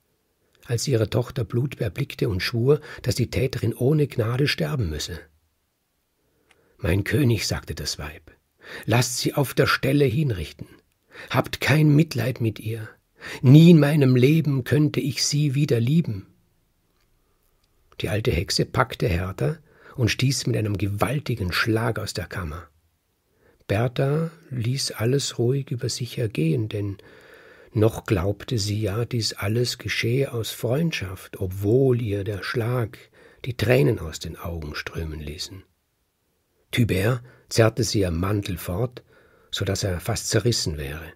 als ihre Tochter Blut erblickte und schwur, dass die Täterin ohne Gnade sterben müsse. Mein König, sagte das Weib, Lasst sie auf der Stelle hinrichten. Habt kein Mitleid mit ihr. Nie in meinem Leben könnte ich sie wieder lieben. Die alte Hexe packte Hertha und stieß mit einem gewaltigen Schlag aus der Kammer. Bertha ließ alles ruhig über sich ergehen, denn noch glaubte sie ja, dies alles geschehe aus Freundschaft, obwohl ihr der Schlag die Tränen aus den Augen strömen ließen. Tybert zerrte sie am Mantel fort, so daß er fast zerrissen wäre.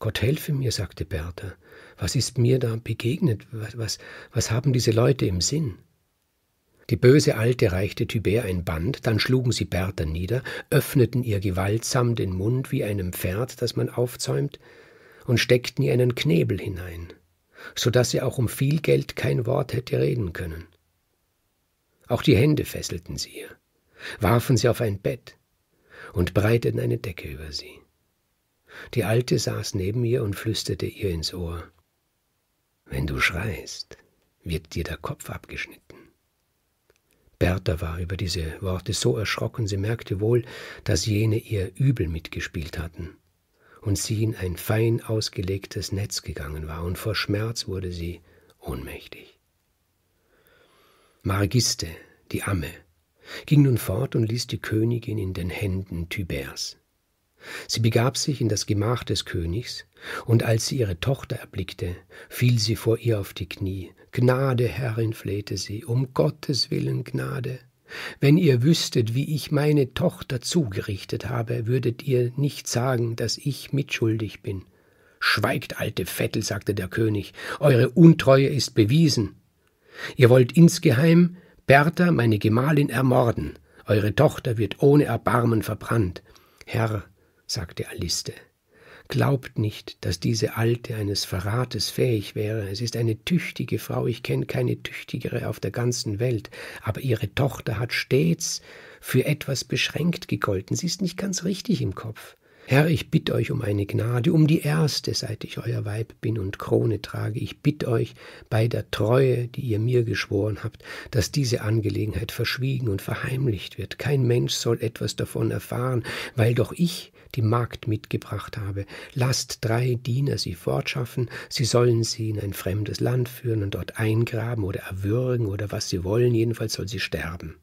Gott helfe mir, sagte Bertha. Was ist mir da begegnet? Was, was, was haben diese Leute im Sinn? Die böse Alte reichte Tybär ein Band, dann schlugen sie Bertha nieder, öffneten ihr gewaltsam den Mund wie einem Pferd, das man aufzäumt, und steckten ihr einen Knebel hinein, so daß sie auch um viel Geld kein Wort hätte reden können. Auch die Hände fesselten sie ihr, warfen sie auf ein Bett, und breiteten eine Decke über sie. Die Alte saß neben ihr und flüsterte ihr ins Ohr Wenn du schreist, wird dir der Kopf abgeschnitten. Bertha war über diese Worte so erschrocken, sie merkte wohl, dass jene ihr übel mitgespielt hatten und sie in ein fein ausgelegtes Netz gegangen war, und vor Schmerz wurde sie ohnmächtig. Margiste, die Amme, ging nun fort und ließ die Königin in den Händen Tybers. Sie begab sich in das Gemach des Königs, und als sie ihre Tochter erblickte, fiel sie vor ihr auf die Knie. Gnade, Herrin, flehte sie, um Gottes willen Gnade. Wenn ihr wüsstet, wie ich meine Tochter zugerichtet habe, würdet ihr nicht sagen, dass ich mitschuldig bin. Schweigt, alte Vettel, sagte der König, eure Untreue ist bewiesen. Ihr wollt insgeheim Bertha, meine Gemahlin, ermorden. Eure Tochter wird ohne Erbarmen verbrannt. Herr, sagte Aliste, glaubt nicht, dass diese Alte eines Verrates fähig wäre. Es ist eine tüchtige Frau, ich kenne keine tüchtigere auf der ganzen Welt, aber ihre Tochter hat stets für etwas beschränkt gegolten. Sie ist nicht ganz richtig im Kopf. Herr, ich bitte euch um eine Gnade, um die erste, seit ich euer Weib bin und Krone trage. Ich bitte euch bei der Treue, die ihr mir geschworen habt, dass diese Angelegenheit verschwiegen und verheimlicht wird. Kein Mensch soll etwas davon erfahren, weil doch ich die Magd mitgebracht habe. Lasst drei Diener sie fortschaffen, sie sollen sie in ein fremdes Land führen und dort eingraben oder erwürgen oder was sie wollen, jedenfalls soll sie sterben.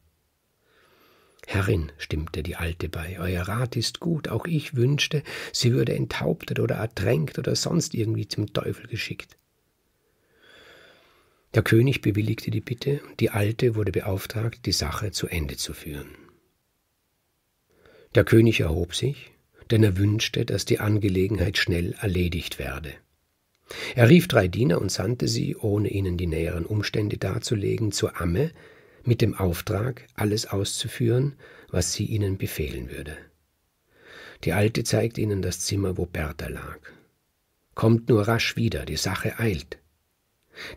Herrin, stimmte die Alte bei, euer Rat ist gut, auch ich wünschte, sie würde enthauptet oder ertränkt oder sonst irgendwie zum Teufel geschickt. Der König bewilligte die Bitte, und die Alte wurde beauftragt, die Sache zu Ende zu führen. Der König erhob sich, denn er wünschte, dass die Angelegenheit schnell erledigt werde. Er rief drei Diener und sandte sie, ohne ihnen die näheren Umstände darzulegen, zur Amme, mit dem Auftrag, alles auszuführen, was sie ihnen befehlen würde. Die Alte zeigt ihnen das Zimmer, wo Bertha lag. Kommt nur rasch wieder, die Sache eilt.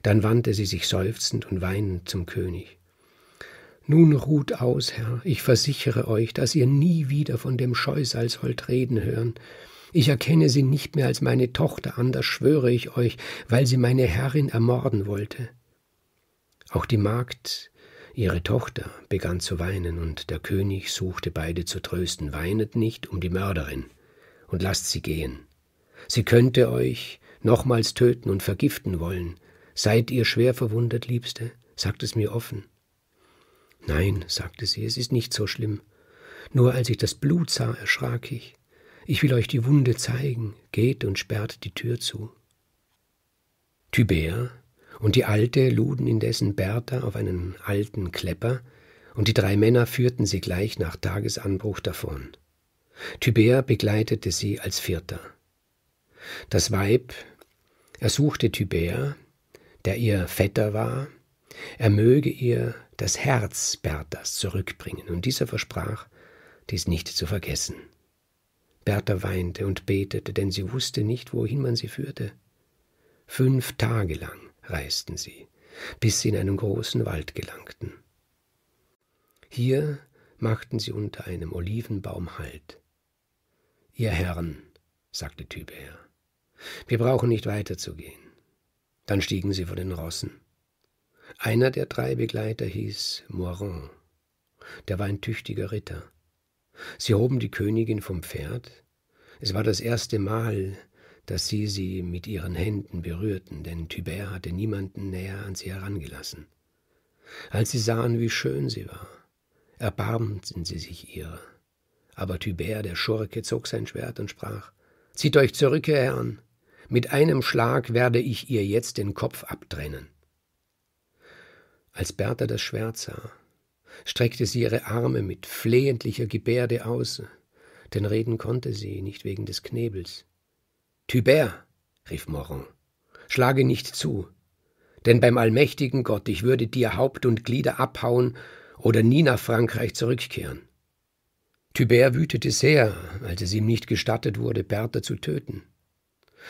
Dann wandte sie sich seufzend und weinend zum König. Nun ruht aus, Herr, ich versichere euch, dass ihr nie wieder von dem Scheusal sollt reden hören. Ich erkenne sie nicht mehr als meine Tochter an, das schwöre ich euch, weil sie meine Herrin ermorden wollte. Auch die Magd, Ihre Tochter begann zu weinen, und der König suchte beide zu trösten. Weinet nicht um die Mörderin und lasst sie gehen. Sie könnte euch nochmals töten und vergiften wollen. Seid ihr schwer verwundet, Liebste? Sagt es mir offen. Nein, sagte sie, es ist nicht so schlimm. Nur als ich das Blut sah, erschrak ich. Ich will euch die Wunde zeigen. Geht und sperrt die Tür zu. Tybert und die Alte luden indessen Bertha auf einen alten Klepper, und die drei Männer führten sie gleich nach Tagesanbruch davon. Tybea begleitete sie als Vierter. Das Weib ersuchte Tybea, der ihr Vetter war, er möge ihr das Herz Berthas zurückbringen, und dieser versprach, dies nicht zu vergessen. Bertha weinte und betete, denn sie wusste nicht, wohin man sie führte. Fünf Tage lang reisten sie, bis sie in einen großen Wald gelangten. Hier machten sie unter einem Olivenbaum Halt. Ihr Herren, sagte Tübeher, wir brauchen nicht weiterzugehen. Dann stiegen sie von den Rossen. Einer der drei Begleiter hieß Moiron. Der war ein tüchtiger Ritter. Sie hoben die Königin vom Pferd. Es war das erste Mal, dass sie sie mit ihren Händen berührten, denn Tybert hatte niemanden näher an sie herangelassen. Als sie sahen, wie schön sie war, erbarmten sie sich ihrer. Aber Tybert, der Schurke, zog sein Schwert und sprach Zieht euch zurück, Herren, mit einem Schlag werde ich ihr jetzt den Kopf abtrennen. Als Bertha das Schwert sah, streckte sie ihre Arme mit flehentlicher Gebärde aus, denn reden konnte sie nicht wegen des Knebels. Tybert, rief Moron, schlage nicht zu, denn beim allmächtigen Gott, ich würde dir Haupt und Glieder abhauen oder nie nach Frankreich zurückkehren. Tybert wütete sehr, als es ihm nicht gestattet wurde, Bertha zu töten.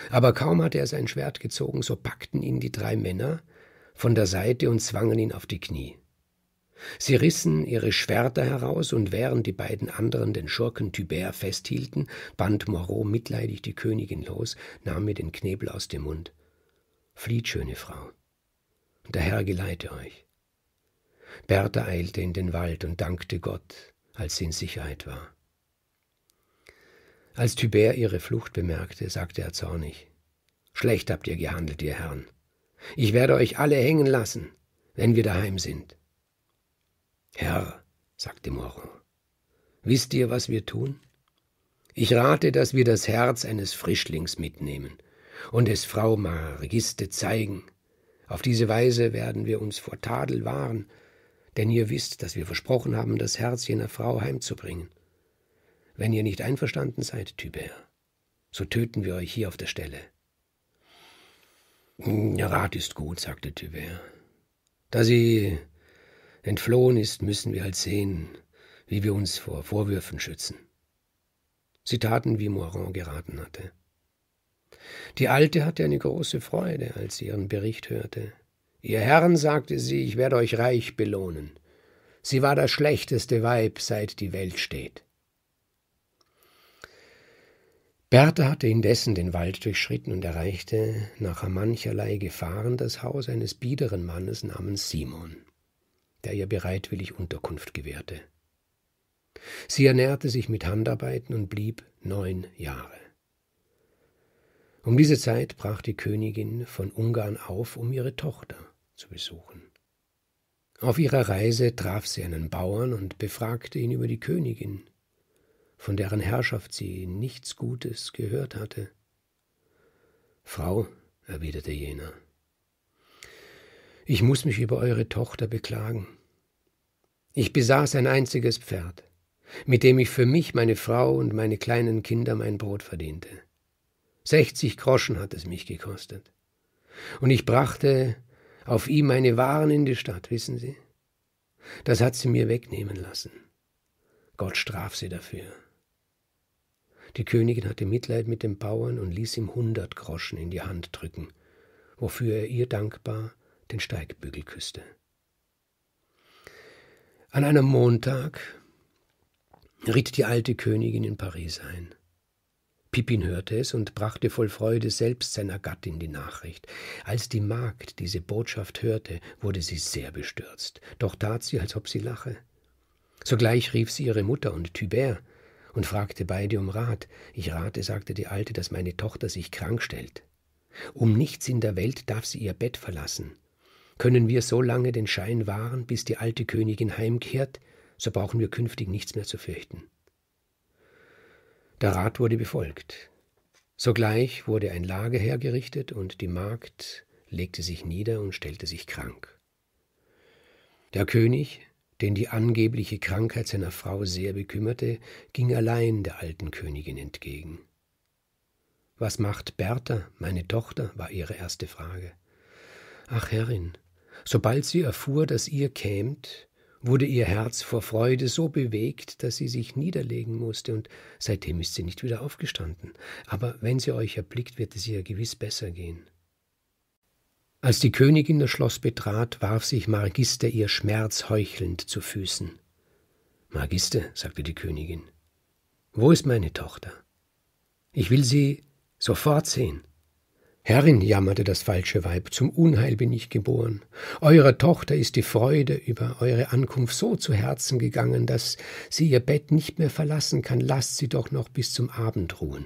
Aber kaum hatte er sein Schwert gezogen, so packten ihn die drei Männer von der Seite und zwangen ihn auf die Knie. Sie rissen ihre Schwerter heraus, und während die beiden anderen den Schurken Tybert festhielten, band Moreau mitleidig die Königin los, nahm mir den Knebel aus dem Mund. Flieht, schöne Frau, und der Herr geleite euch. Bertha eilte in den Wald und dankte Gott, als sie in Sicherheit war. Als Tybert ihre Flucht bemerkte, sagte er zornig Schlecht habt ihr gehandelt, ihr Herren. Ich werde euch alle hängen lassen, wenn wir daheim sind. Herr, sagte Moron, wisst ihr, was wir tun? Ich rate, dass wir das Herz eines Frischlings mitnehmen und es Frau Margiste zeigen. Auf diese Weise werden wir uns vor Tadel wahren, denn ihr wisst, dass wir versprochen haben, das Herz jener Frau heimzubringen. Wenn ihr nicht einverstanden seid, Tybert, so töten wir euch hier auf der Stelle. Der hm, Rat ist gut, sagte Tybert. Da sie entflohen ist, müssen wir halt sehen, wie wir uns vor Vorwürfen schützen. Sie taten, wie Morand geraten hatte. Die Alte hatte eine große Freude, als sie ihren Bericht hörte. Ihr Herrn, sagte sie, ich werde euch reich belohnen. Sie war das schlechteste Weib, seit die Welt steht. Bertha hatte indessen den Wald durchschritten und erreichte, nach mancherlei Gefahren, das Haus eines biederen Mannes namens Simon der ihr bereitwillig Unterkunft gewährte. Sie ernährte sich mit Handarbeiten und blieb neun Jahre. Um diese Zeit brach die Königin von Ungarn auf, um ihre Tochter zu besuchen. Auf ihrer Reise traf sie einen Bauern und befragte ihn über die Königin, von deren Herrschaft sie nichts Gutes gehört hatte. Frau, erwiderte jener, ich muß mich über eure Tochter beklagen. Ich besaß ein einziges Pferd, mit dem ich für mich, meine Frau und meine kleinen Kinder mein Brot verdiente. Sechzig Groschen hat es mich gekostet. Und ich brachte auf ihm meine Waren in die Stadt, wissen Sie? Das hat sie mir wegnehmen lassen. Gott straf sie dafür. Die Königin hatte Mitleid mit dem Bauern und ließ ihm hundert Groschen in die Hand drücken, wofür er ihr dankbar den Steigbügel küsste. An einem Montag ritt die alte Königin in Paris ein. Pippin hörte es und brachte voll Freude selbst seiner Gattin die Nachricht. Als die Magd diese Botschaft hörte, wurde sie sehr bestürzt, doch tat sie, als ob sie lache. Sogleich rief sie ihre Mutter und Tybert und fragte beide um Rat. Ich rate, sagte die Alte, dass meine Tochter sich krank stellt. Um nichts in der Welt darf sie ihr Bett verlassen können wir so lange den Schein wahren, bis die alte Königin heimkehrt, so brauchen wir künftig nichts mehr zu fürchten. Der Rat wurde befolgt. Sogleich wurde ein Lager hergerichtet und die Magd legte sich nieder und stellte sich krank. Der König, den die angebliche Krankheit seiner Frau sehr bekümmerte, ging allein der alten Königin entgegen. Was macht Bertha, meine Tochter? war ihre erste Frage. Ach Herrin, Sobald sie erfuhr, dass ihr kämt, wurde ihr Herz vor Freude so bewegt, dass sie sich niederlegen musste, und seitdem ist sie nicht wieder aufgestanden. Aber wenn sie euch erblickt, wird es ihr gewiss besser gehen. Als die Königin das Schloss betrat, warf sich Margiste ihr schmerzheuchelnd zu Füßen. Margiste, sagte die Königin, wo ist meine Tochter? Ich will sie sofort sehen. Herrin, jammerte das falsche Weib, zum Unheil bin ich geboren. Eurer Tochter ist die Freude über eure Ankunft so zu Herzen gegangen, dass sie ihr Bett nicht mehr verlassen kann. Lasst sie doch noch bis zum Abend ruhen.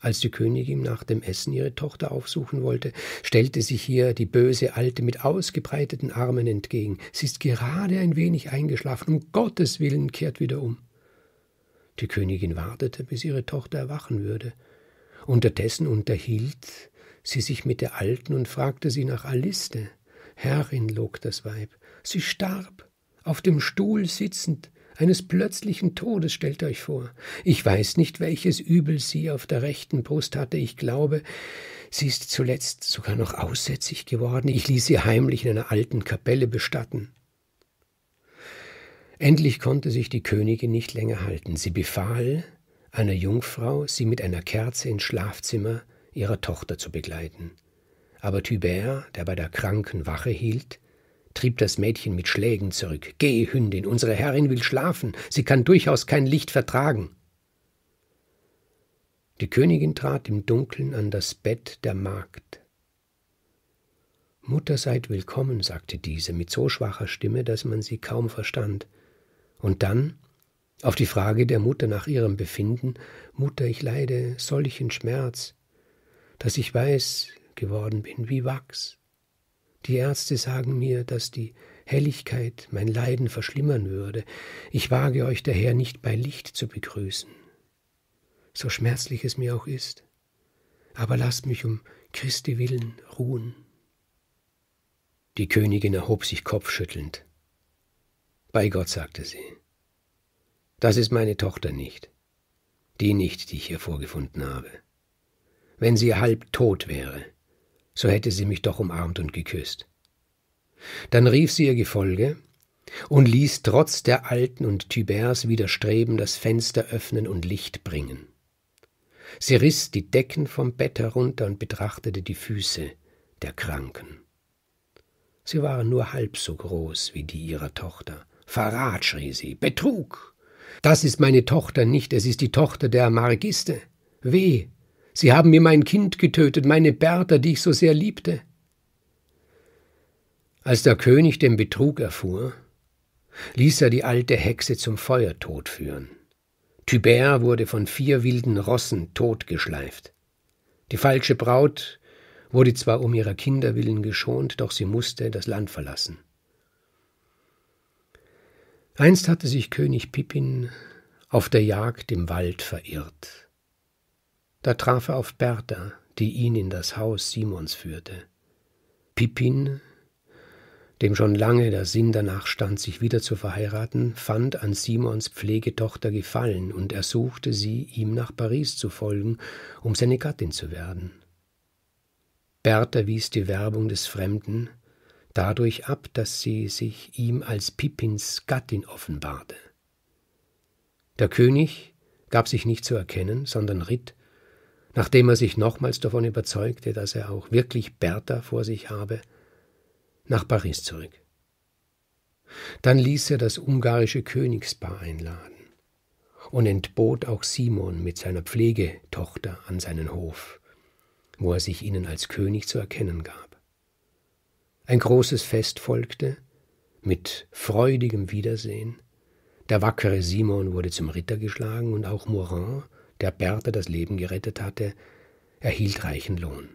Als die Königin nach dem Essen ihre Tochter aufsuchen wollte, stellte sich hier die böse Alte mit ausgebreiteten Armen entgegen. Sie ist gerade ein wenig eingeschlafen, um Gottes willen kehrt wieder um. Die Königin wartete, bis ihre Tochter erwachen würde. Unterdessen unterhielt sie sich mit der Alten und fragte sie nach Aliste. Herrin, log das Weib, sie starb, auf dem Stuhl sitzend, eines plötzlichen Todes, stellt euch vor. Ich weiß nicht, welches Übel sie auf der rechten Brust hatte. Ich glaube, sie ist zuletzt sogar noch aussätzig geworden. Ich ließ sie heimlich in einer alten Kapelle bestatten. Endlich konnte sich die Königin nicht länger halten. Sie befahl, einer Jungfrau, sie mit einer Kerze ins Schlafzimmer ihrer Tochter zu begleiten. Aber Thybert, der bei der Kranken Wache hielt, trieb das Mädchen mit Schlägen zurück. Geh, Hündin, unsere Herrin will schlafen, sie kann durchaus kein Licht vertragen. Die Königin trat im Dunkeln an das Bett der Magd. Mutter seid willkommen, sagte diese mit so schwacher Stimme, dass man sie kaum verstand. Und dann, auf die Frage der Mutter nach ihrem Befinden, Mutter, ich leide solchen Schmerz, dass ich weiß geworden bin wie Wachs. Die Ärzte sagen mir, dass die Helligkeit mein Leiden verschlimmern würde. Ich wage euch daher nicht bei Licht zu begrüßen. So schmerzlich es mir auch ist, aber lasst mich um Christi willen ruhen. Die Königin erhob sich kopfschüttelnd. Bei Gott, sagte sie, das ist meine Tochter nicht. Die nicht, die ich hier vorgefunden habe. Wenn sie halb tot wäre, so hätte sie mich doch umarmt und geküsst. Dann rief sie ihr Gefolge und ließ trotz der alten und Tybers Widerstreben das Fenster öffnen und Licht bringen. Sie riß die Decken vom Bett herunter und betrachtete die Füße der Kranken. Sie waren nur halb so groß wie die ihrer Tochter. Verrat, schrie sie, Betrug! Das ist meine Tochter nicht, es ist die Tochter der Amargiste. Weh, sie haben mir mein Kind getötet, meine Bertha, die ich so sehr liebte. Als der König den Betrug erfuhr, ließ er die alte Hexe zum Feuertod führen. Tybert wurde von vier wilden Rossen totgeschleift. Die falsche Braut wurde zwar um ihrer Kinder willen geschont, doch sie musste das Land verlassen. Einst hatte sich König Pippin auf der Jagd im Wald verirrt. Da traf er auf Bertha, die ihn in das Haus Simons führte. Pippin, dem schon lange der Sinn danach stand, sich wieder zu verheiraten, fand an Simons Pflegetochter Gefallen und ersuchte sie, ihm nach Paris zu folgen, um seine Gattin zu werden. Bertha wies die Werbung des Fremden, dadurch ab, dass sie sich ihm als Pippins Gattin offenbarte. Der König gab sich nicht zu erkennen, sondern ritt, nachdem er sich nochmals davon überzeugte, dass er auch wirklich Bertha vor sich habe, nach Paris zurück. Dann ließ er das ungarische Königspaar einladen und entbot auch Simon mit seiner Pflegetochter an seinen Hof, wo er sich ihnen als König zu erkennen gab. Ein großes Fest folgte mit freudigem Wiedersehen. Der wackere Simon wurde zum Ritter geschlagen und auch Morin, der Bertha das Leben gerettet hatte, erhielt reichen Lohn.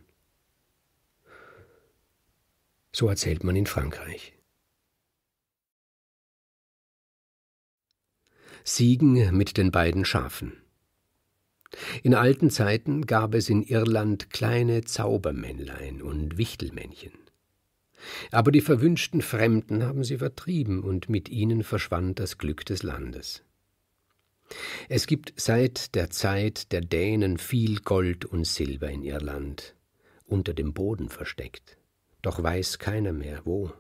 So erzählt man in Frankreich. Siegen mit den beiden Schafen. In alten Zeiten gab es in Irland kleine Zaubermännlein und Wichtelmännchen. Aber die verwünschten Fremden haben sie vertrieben, und mit ihnen verschwand das Glück des Landes. Es gibt seit der Zeit der Dänen viel Gold und Silber in ihr Land, unter dem Boden versteckt, doch weiß keiner mehr wo.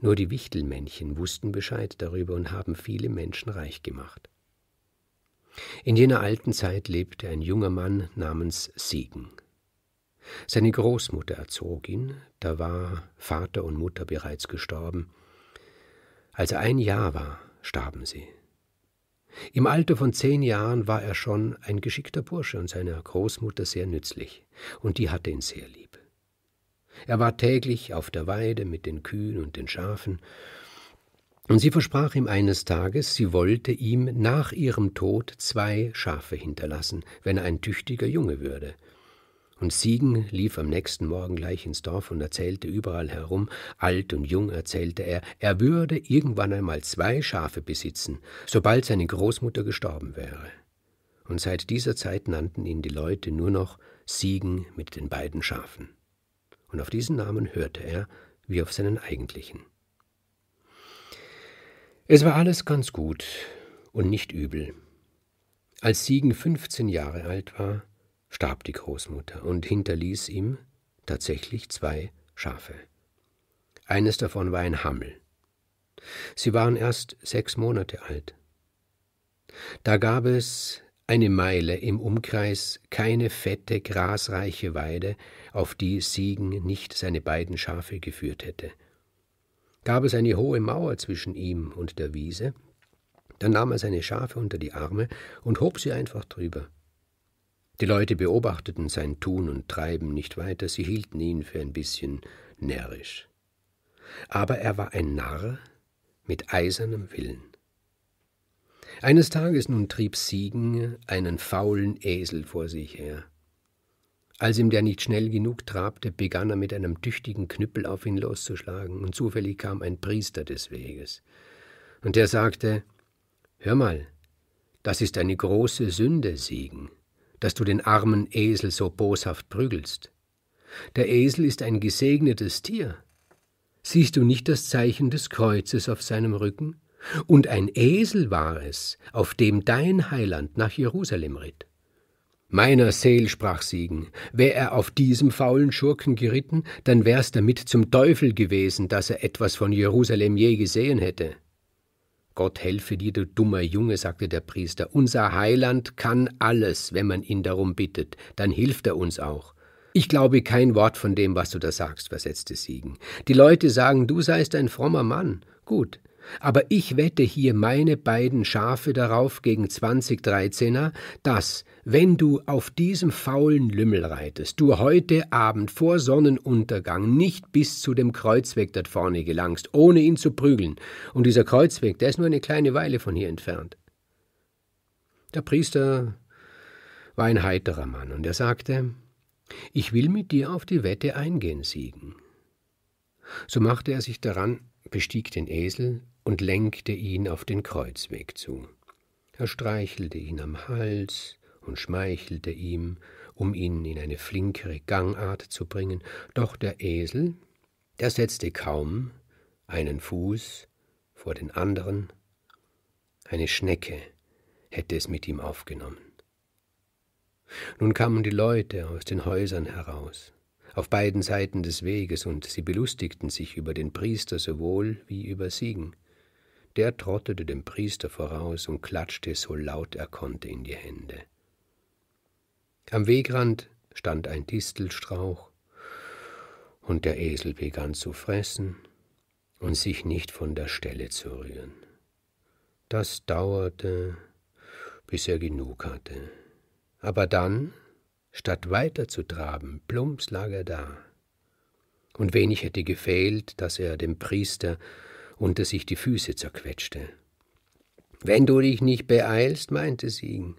Nur die Wichtelmännchen wussten Bescheid darüber und haben viele Menschen reich gemacht. In jener alten Zeit lebte ein junger Mann namens Siegen. Seine Großmutter erzog ihn, da war Vater und Mutter bereits gestorben. Als er ein Jahr war, starben sie. Im Alter von zehn Jahren war er schon ein geschickter Bursche und seiner Großmutter sehr nützlich, und die hatte ihn sehr lieb. Er war täglich auf der Weide mit den Kühen und den Schafen, und sie versprach ihm eines Tages, sie wollte ihm nach ihrem Tod zwei Schafe hinterlassen, wenn er ein tüchtiger Junge würde, und Siegen lief am nächsten Morgen gleich ins Dorf und erzählte überall herum, alt und jung erzählte er, er würde irgendwann einmal zwei Schafe besitzen, sobald seine Großmutter gestorben wäre. Und seit dieser Zeit nannten ihn die Leute nur noch Siegen mit den beiden Schafen. Und auf diesen Namen hörte er wie auf seinen eigentlichen. Es war alles ganz gut und nicht übel. Als Siegen 15 Jahre alt war, starb die Großmutter und hinterließ ihm tatsächlich zwei Schafe. Eines davon war ein Hammel. Sie waren erst sechs Monate alt. Da gab es eine Meile im Umkreis keine fette, grasreiche Weide, auf die Siegen nicht seine beiden Schafe geführt hätte. Gab es eine hohe Mauer zwischen ihm und der Wiese, dann nahm er seine Schafe unter die Arme und hob sie einfach drüber. Die Leute beobachteten sein Tun und Treiben nicht weiter, sie hielten ihn für ein bisschen närrisch. Aber er war ein Narr mit eisernem Willen. Eines Tages nun trieb Siegen einen faulen Esel vor sich her. Als ihm der nicht schnell genug trabte, begann er mit einem tüchtigen Knüppel auf ihn loszuschlagen, und zufällig kam ein Priester des Weges. Und der sagte Hör mal, das ist eine große Sünde, Siegen dass du den armen Esel so boshaft prügelst. Der Esel ist ein gesegnetes Tier. Siehst du nicht das Zeichen des Kreuzes auf seinem Rücken? Und ein Esel war es, auf dem dein Heiland nach Jerusalem ritt. Meiner Seel sprach Siegen, wär er auf diesem faulen Schurken geritten, dann wär's damit zum Teufel gewesen, dass er etwas von Jerusalem je gesehen hätte. Gott helfe dir, du dummer Junge, sagte der Priester, unser Heiland kann alles, wenn man ihn darum bittet, dann hilft er uns auch. Ich glaube kein Wort von dem, was du da sagst, versetzte Siegen. Die Leute sagen, du seist ein frommer Mann. Gut, aber ich wette hier meine beiden Schafe darauf gegen 2013er, dass, wenn du auf diesem faulen Lümmel reitest, du heute Abend vor Sonnenuntergang nicht bis zu dem Kreuzweg dort vorne gelangst, ohne ihn zu prügeln. Und dieser Kreuzweg, der ist nur eine kleine Weile von hier entfernt. Der Priester war ein heiterer Mann, und er sagte, ich will mit dir auf die Wette eingehen, Siegen. So machte er sich daran, bestieg den Esel, und lenkte ihn auf den Kreuzweg zu. Er streichelte ihn am Hals und schmeichelte ihm, um ihn in eine flinkere Gangart zu bringen, doch der Esel, der setzte kaum einen Fuß vor den anderen, eine Schnecke hätte es mit ihm aufgenommen. Nun kamen die Leute aus den Häusern heraus, auf beiden Seiten des Weges, und sie belustigten sich über den Priester sowohl wie über Siegen. Der trottete dem Priester voraus und klatschte so laut er konnte in die Hände. Am Wegrand stand ein Distelstrauch, und der Esel begann zu fressen und sich nicht von der Stelle zu rühren. Das dauerte, bis er genug hatte. Aber dann, statt weiter zu traben, plumps lag er da. Und wenig hätte gefehlt, dass er dem Priester und er sich die Füße zerquetschte. Wenn du dich nicht beeilst, meinte sie ihn,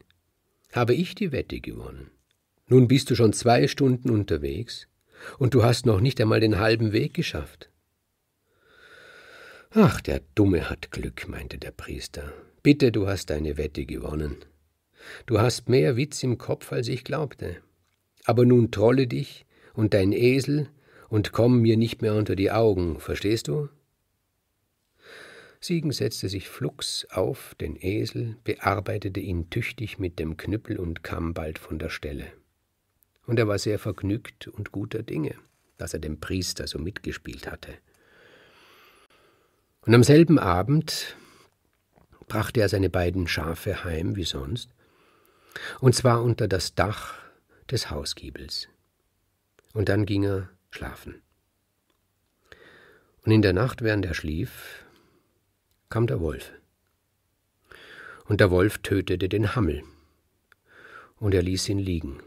habe ich die Wette gewonnen. Nun bist du schon zwei Stunden unterwegs, und du hast noch nicht einmal den halben Weg geschafft. Ach, der Dumme hat Glück, meinte der Priester. Bitte, du hast deine Wette gewonnen. Du hast mehr Witz im Kopf, als ich glaubte. Aber nun trolle dich und dein Esel und komm mir nicht mehr unter die Augen, verstehst du? Siegen setzte sich flugs auf den Esel, bearbeitete ihn tüchtig mit dem Knüppel und kam bald von der Stelle. Und er war sehr vergnügt und guter Dinge, dass er dem Priester so mitgespielt hatte. Und am selben Abend brachte er seine beiden Schafe heim wie sonst, und zwar unter das Dach des Hausgiebels. Und dann ging er schlafen. Und in der Nacht, während er schlief, kam der Wolf. Und der Wolf tötete den Hammel, und er ließ ihn liegen.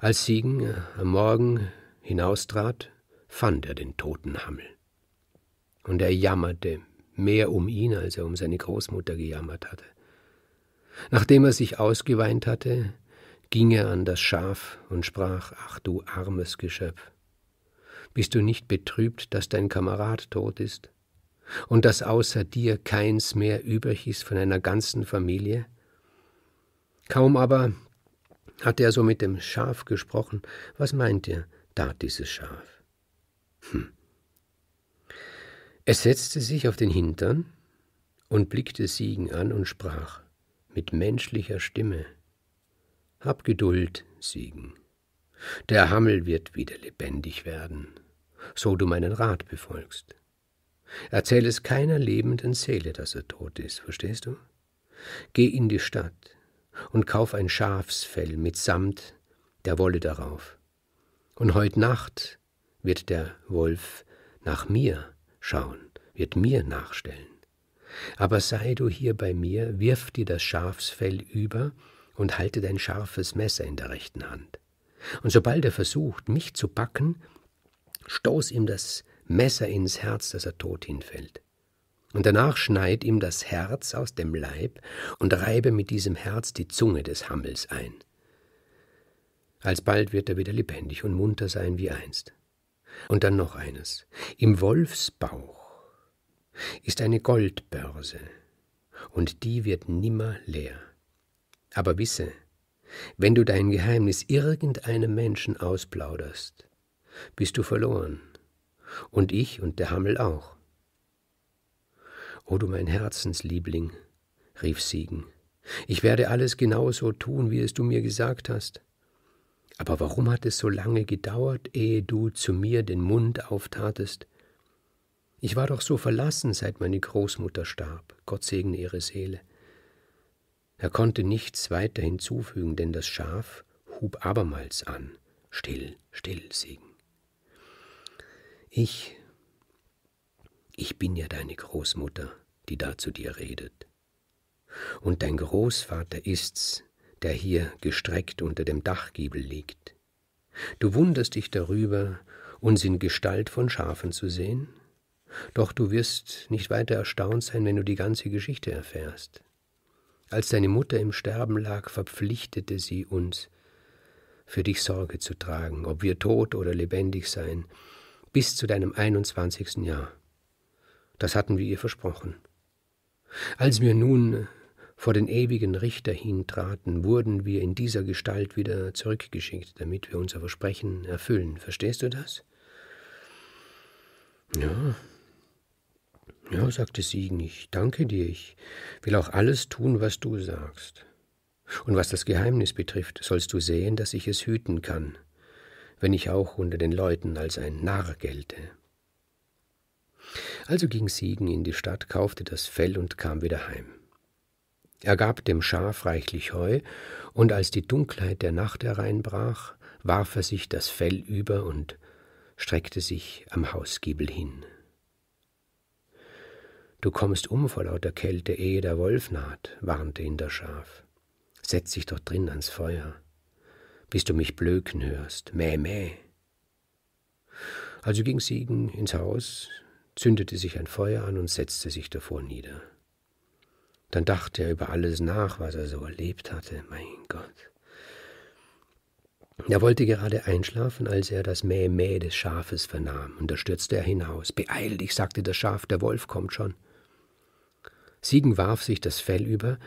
Als Siegen äh, am Morgen hinaustrat, fand er den toten Hammel. Und er jammerte mehr um ihn, als er um seine Großmutter gejammert hatte. Nachdem er sich ausgeweint hatte, ging er an das Schaf und sprach, Ach du armes Geschöpf, bist du nicht betrübt, dass dein Kamerad tot ist? und dass außer dir keins mehr übrig ist von einer ganzen Familie? Kaum aber hat er so mit dem Schaf gesprochen, was meint ihr, tat dieses Schaf? Hm. Es setzte sich auf den Hintern und blickte Siegen an und sprach mit menschlicher Stimme Hab Geduld, Siegen. Der Hammel wird wieder lebendig werden, so du meinen Rat befolgst. Erzähl es keiner lebenden Seele, dass er tot ist, verstehst du? Geh in die Stadt und kauf ein Schafsfell mitsamt der Wolle darauf. Und heut Nacht wird der Wolf nach mir schauen, wird mir nachstellen. Aber sei du hier bei mir, wirf dir das Schafsfell über und halte dein scharfes Messer in der rechten Hand. Und sobald er versucht, mich zu packen, stoß ihm das Messer ins Herz, dass er tot hinfällt. Und danach schneid ihm das Herz aus dem Leib und reibe mit diesem Herz die Zunge des Hammels ein. Alsbald wird er wieder lebendig und munter sein wie einst. Und dann noch eines. Im Wolfsbauch ist eine Goldbörse, und die wird nimmer leer. Aber wisse, wenn du dein Geheimnis irgendeinem Menschen ausplauderst, bist du verloren und ich und der Hammel auch. O du mein Herzensliebling, rief Siegen, ich werde alles genau so tun, wie es du mir gesagt hast. Aber warum hat es so lange gedauert, ehe du zu mir den Mund auftatest? Ich war doch so verlassen, seit meine Großmutter starb, Gott segne ihre Seele. Er konnte nichts weiter hinzufügen, denn das Schaf hub abermals an. Still, still, Siegen. Ich, ich bin ja deine Großmutter, die da zu dir redet. Und dein Großvater ist's, der hier gestreckt unter dem Dachgiebel liegt. Du wunderst dich darüber, uns in Gestalt von Schafen zu sehen, doch du wirst nicht weiter erstaunt sein, wenn du die ganze Geschichte erfährst. Als deine Mutter im Sterben lag, verpflichtete sie uns, für dich Sorge zu tragen, ob wir tot oder lebendig seien, bis zu deinem 21. Jahr. Das hatten wir ihr versprochen. Als wir nun vor den ewigen Richter hintraten, wurden wir in dieser Gestalt wieder zurückgeschickt, damit wir unser Versprechen erfüllen. Verstehst du das? Ja. Ja, sagte Siegen, ich danke dir, ich will auch alles tun, was du sagst. Und was das Geheimnis betrifft, sollst du sehen, dass ich es hüten kann wenn ich auch unter den Leuten als ein Narr gelte. Also ging Siegen in die Stadt, kaufte das Fell und kam wieder heim. Er gab dem Schaf reichlich Heu, und als die Dunkelheit der Nacht hereinbrach, warf er sich das Fell über und streckte sich am Hausgiebel hin. Du kommst um vor lauter Kälte, ehe der Wolf naht, warnte ihn der Schaf. Setz dich doch drin ans Feuer bis du mich blöken hörst. Mäh, mäh. Also ging Siegen ins Haus, zündete sich ein Feuer an und setzte sich davor nieder. Dann dachte er über alles nach, was er so erlebt hatte. Mein Gott. Er wollte gerade einschlafen, als er das Mäh, Mäh des Schafes vernahm, und da stürzte er hinaus. Beeil dich, sagte das Schaf, der Wolf kommt schon. Siegen warf sich das Fell über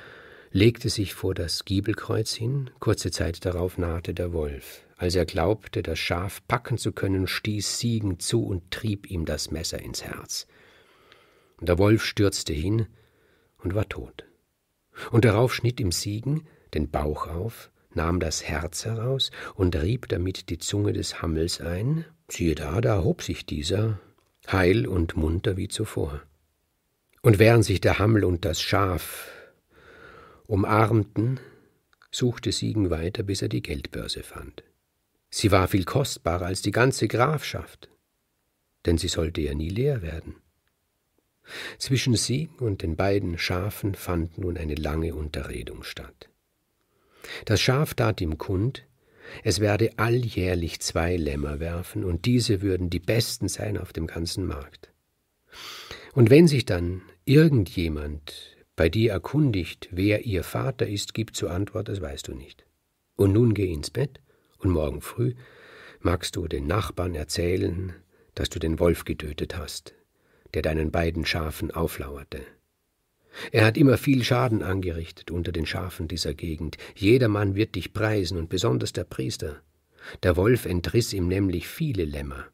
legte sich vor das Giebelkreuz hin, kurze Zeit darauf nahte der Wolf. Als er glaubte, das Schaf packen zu können, stieß Siegen zu und trieb ihm das Messer ins Herz. Der Wolf stürzte hin und war tot. Und darauf schnitt ihm Siegen den Bauch auf, nahm das Herz heraus und rieb damit die Zunge des Hammels ein. Siehe da, da hob sich dieser, heil und munter wie zuvor. Und während sich der Hammel und das Schaf umarmten, suchte Siegen weiter, bis er die Geldbörse fand. Sie war viel kostbarer als die ganze Grafschaft, denn sie sollte ja nie leer werden. Zwischen Siegen und den beiden Schafen fand nun eine lange Unterredung statt. Das Schaf tat ihm kund, es werde alljährlich zwei Lämmer werfen, und diese würden die besten sein auf dem ganzen Markt. Und wenn sich dann irgendjemand bei dir erkundigt, wer ihr Vater ist, gibt zur Antwort, das weißt du nicht. Und nun geh ins Bett, und morgen früh magst du den Nachbarn erzählen, dass du den Wolf getötet hast, der deinen beiden Schafen auflauerte. Er hat immer viel Schaden angerichtet unter den Schafen dieser Gegend. Jedermann wird dich preisen und besonders der Priester. Der Wolf entriss ihm nämlich viele Lämmer.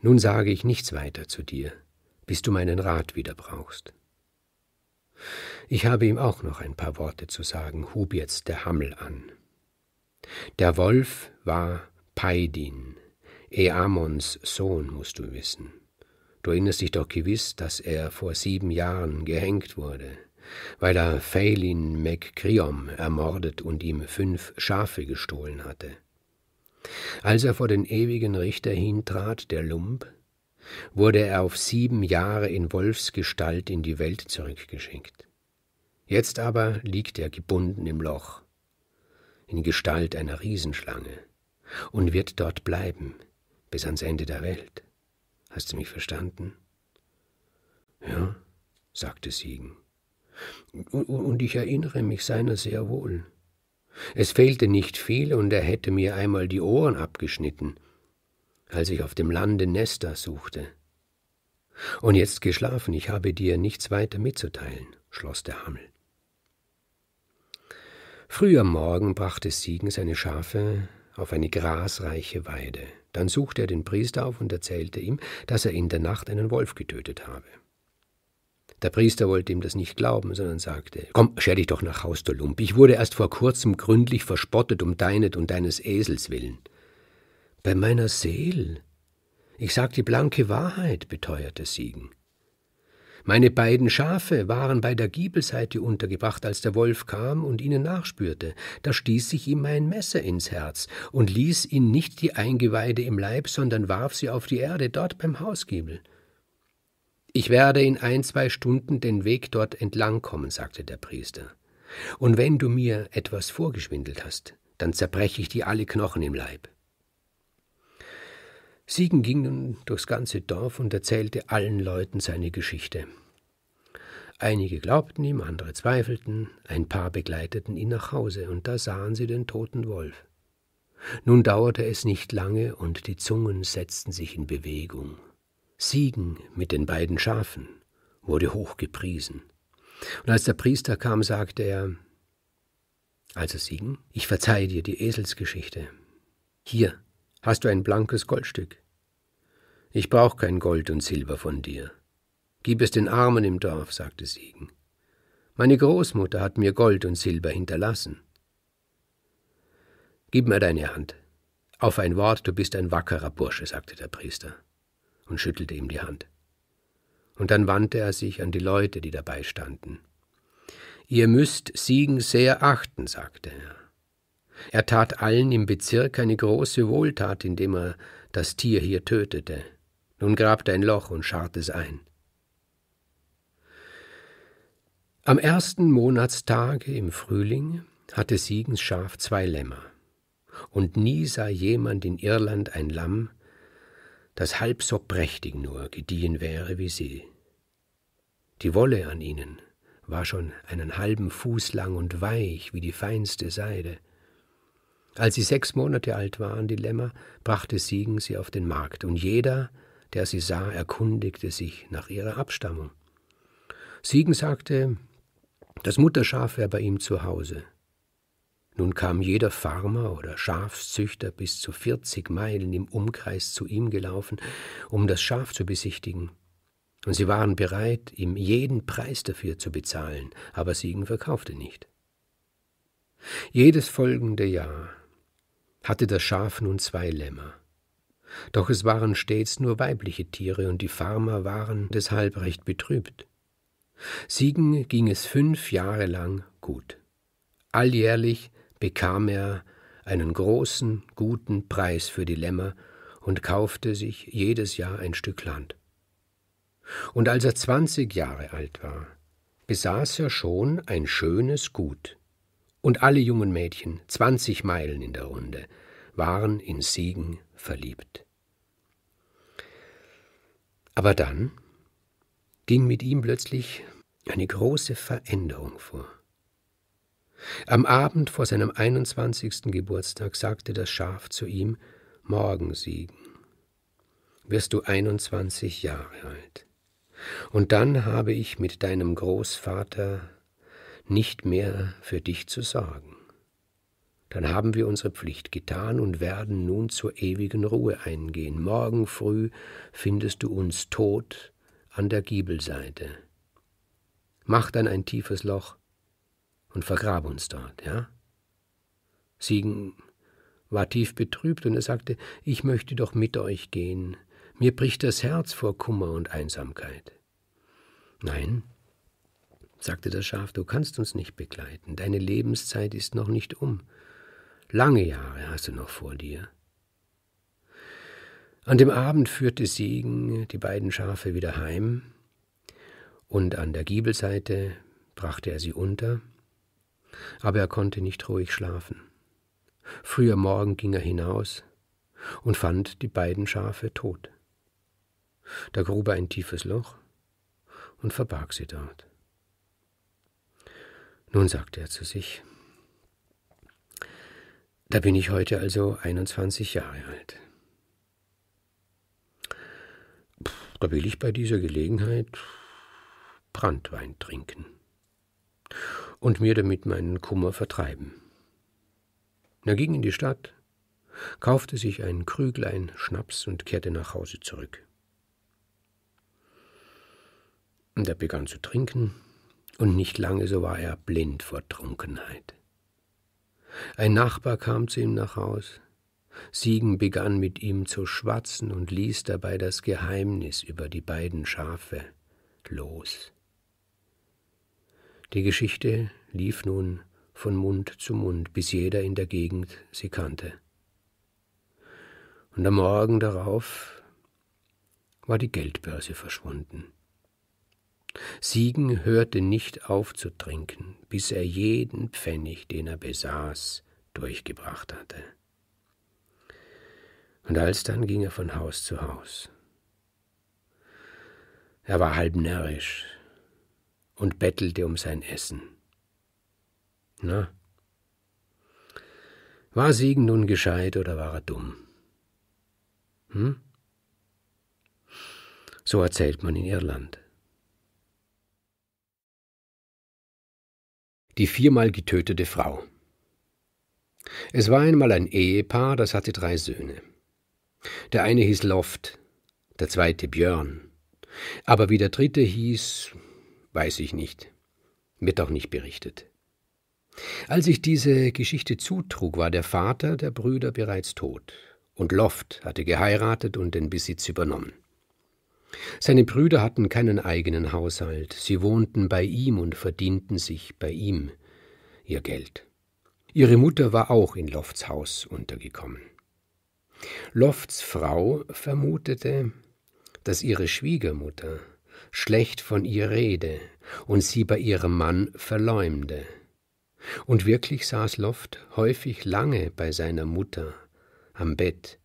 Nun sage ich nichts weiter zu dir, bis du meinen Rat wieder brauchst. Ich habe ihm auch noch ein paar Worte zu sagen, hub jetzt der Hammel an. Der Wolf war Peidin, Eamons Sohn, musst du wissen. Du erinnerst dich doch gewiss, dass er vor sieben Jahren gehängt wurde, weil er Phelin McCriom ermordet und ihm fünf Schafe gestohlen hatte. Als er vor den ewigen Richter hintrat, der Lump, wurde er auf sieben Jahre in Wolfsgestalt in die Welt zurückgeschickt. Jetzt aber liegt er gebunden im Loch, in Gestalt einer Riesenschlange, und wird dort bleiben, bis ans Ende der Welt. Hast du mich verstanden? Ja, sagte Siegen. Und ich erinnere mich seiner sehr wohl. Es fehlte nicht viel, und er hätte mir einmal die Ohren abgeschnitten, als ich auf dem Lande Nester suchte. Und jetzt geschlafen, ich habe dir nichts weiter mitzuteilen, schloss der Hammel. Früh am Morgen brachte Siegen seine Schafe auf eine grasreiche Weide. Dann suchte er den Priester auf und erzählte ihm, dass er in der Nacht einen Wolf getötet habe. Der Priester wollte ihm das nicht glauben, sondern sagte, Komm, scher dich doch nach Haus, du Lump. Ich wurde erst vor kurzem gründlich verspottet um deinet und deines Esels willen bei meiner Seel. Ich sag die blanke Wahrheit, beteuerte Siegen. Meine beiden Schafe waren bei der Giebelseite untergebracht, als der Wolf kam und ihnen nachspürte. Da stieß ich ihm mein Messer ins Herz und ließ ihn nicht die Eingeweide im Leib, sondern warf sie auf die Erde, dort beim Hausgiebel. Ich werde in ein, zwei Stunden den Weg dort entlang kommen, sagte der Priester. Und wenn du mir etwas vorgeschwindelt hast, dann zerbreche ich dir alle Knochen im Leib. Siegen ging nun durchs ganze Dorf und erzählte allen Leuten seine Geschichte. Einige glaubten ihm, andere zweifelten, ein paar begleiteten ihn nach Hause, und da sahen sie den toten Wolf. Nun dauerte es nicht lange, und die Zungen setzten sich in Bewegung. Siegen mit den beiden Schafen wurde hochgepriesen. Und als der Priester kam, sagte er Also Siegen, ich verzeihe dir die Eselsgeschichte. Hier hast du ein blankes Goldstück. Ich brauch kein Gold und Silber von dir. Gib es den Armen im Dorf, sagte Siegen. Meine Großmutter hat mir Gold und Silber hinterlassen. Gib mir deine Hand. Auf ein Wort, du bist ein wackerer Bursche, sagte der Priester und schüttelte ihm die Hand. Und dann wandte er sich an die Leute, die dabei standen. Ihr müsst Siegen sehr achten, sagte er. Er tat allen im Bezirk eine große Wohltat, indem er das Tier hier tötete. Nun grabt ein Loch und schart es ein. Am ersten Monatstage im Frühling hatte Siegens Schaf zwei Lämmer, und nie sah jemand in Irland ein Lamm, das halb so prächtig nur gediehen wäre wie sie. Die Wolle an ihnen war schon einen halben Fuß lang und weich wie die feinste Seide, als sie sechs Monate alt waren, die Lämmer, brachte Siegen sie auf den Markt, und jeder, der sie sah, erkundigte sich nach ihrer Abstammung. Siegen sagte, das Mutterschaf wäre bei ihm zu Hause. Nun kam jeder Farmer oder Schafszüchter bis zu vierzig Meilen im Umkreis zu ihm gelaufen, um das Schaf zu besichtigen. Und sie waren bereit, ihm jeden Preis dafür zu bezahlen, aber Siegen verkaufte nicht. Jedes folgende Jahr hatte das Schaf nun zwei Lämmer. Doch es waren stets nur weibliche Tiere, und die Farmer waren deshalb recht betrübt. Siegen ging es fünf Jahre lang gut. Alljährlich bekam er einen großen, guten Preis für die Lämmer und kaufte sich jedes Jahr ein Stück Land. Und als er zwanzig Jahre alt war, besaß er schon ein schönes Gut, und alle jungen Mädchen, zwanzig Meilen in der Runde, waren in Siegen verliebt. Aber dann ging mit ihm plötzlich eine große Veränderung vor. Am Abend vor seinem 21. Geburtstag sagte das Schaf zu ihm, Morgen siegen, wirst du 21 Jahre alt. Und dann habe ich mit deinem Großvater nicht mehr für dich zu sorgen. Dann haben wir unsere Pflicht getan und werden nun zur ewigen Ruhe eingehen. Morgen früh findest du uns tot an der Giebelseite. Mach dann ein tiefes Loch und vergrab uns dort, ja? Siegen war tief betrübt und er sagte, ich möchte doch mit euch gehen. Mir bricht das Herz vor Kummer und Einsamkeit. Nein, sagte das Schaf, du kannst uns nicht begleiten, deine Lebenszeit ist noch nicht um. Lange Jahre hast du noch vor dir. An dem Abend führte Siegen die beiden Schafe wieder heim, und an der Giebelseite brachte er sie unter, aber er konnte nicht ruhig schlafen. Früh am Morgen ging er hinaus und fand die beiden Schafe tot. Da grub er ein tiefes Loch und verbarg sie dort. Nun sagte er zu sich, da bin ich heute also 21 Jahre alt. Da will ich bei dieser Gelegenheit Brandwein trinken und mir damit meinen Kummer vertreiben. Er ging in die Stadt, kaufte sich ein Krüglein Schnaps und kehrte nach Hause zurück. Und er begann zu trinken, und nicht lange so war er blind vor Trunkenheit. Ein Nachbar kam zu ihm nach Haus. Siegen begann mit ihm zu schwatzen und ließ dabei das Geheimnis über die beiden Schafe los. Die Geschichte lief nun von Mund zu Mund, bis jeder in der Gegend sie kannte. Und am Morgen darauf war die Geldbörse verschwunden. Siegen hörte nicht auf zu trinken, bis er jeden Pfennig, den er besaß, durchgebracht hatte. Und alsdann ging er von Haus zu Haus. Er war halb närrisch und bettelte um sein Essen. Na, war Siegen nun gescheit oder war er dumm? Hm? So erzählt man in Irland. Die viermal getötete Frau. Es war einmal ein Ehepaar, das hatte drei Söhne. Der eine hieß Loft, der zweite Björn, aber wie der dritte hieß, weiß ich nicht, wird auch nicht berichtet. Als ich diese Geschichte zutrug, war der Vater der Brüder bereits tot, und Loft hatte geheiratet und den Besitz übernommen. Seine Brüder hatten keinen eigenen Haushalt, sie wohnten bei ihm und verdienten sich bei ihm ihr Geld. Ihre Mutter war auch in Lofts Haus untergekommen. Lofts Frau vermutete, dass ihre Schwiegermutter schlecht von ihr rede und sie bei ihrem Mann verleumde. Und wirklich saß Loft häufig lange bei seiner Mutter am Bett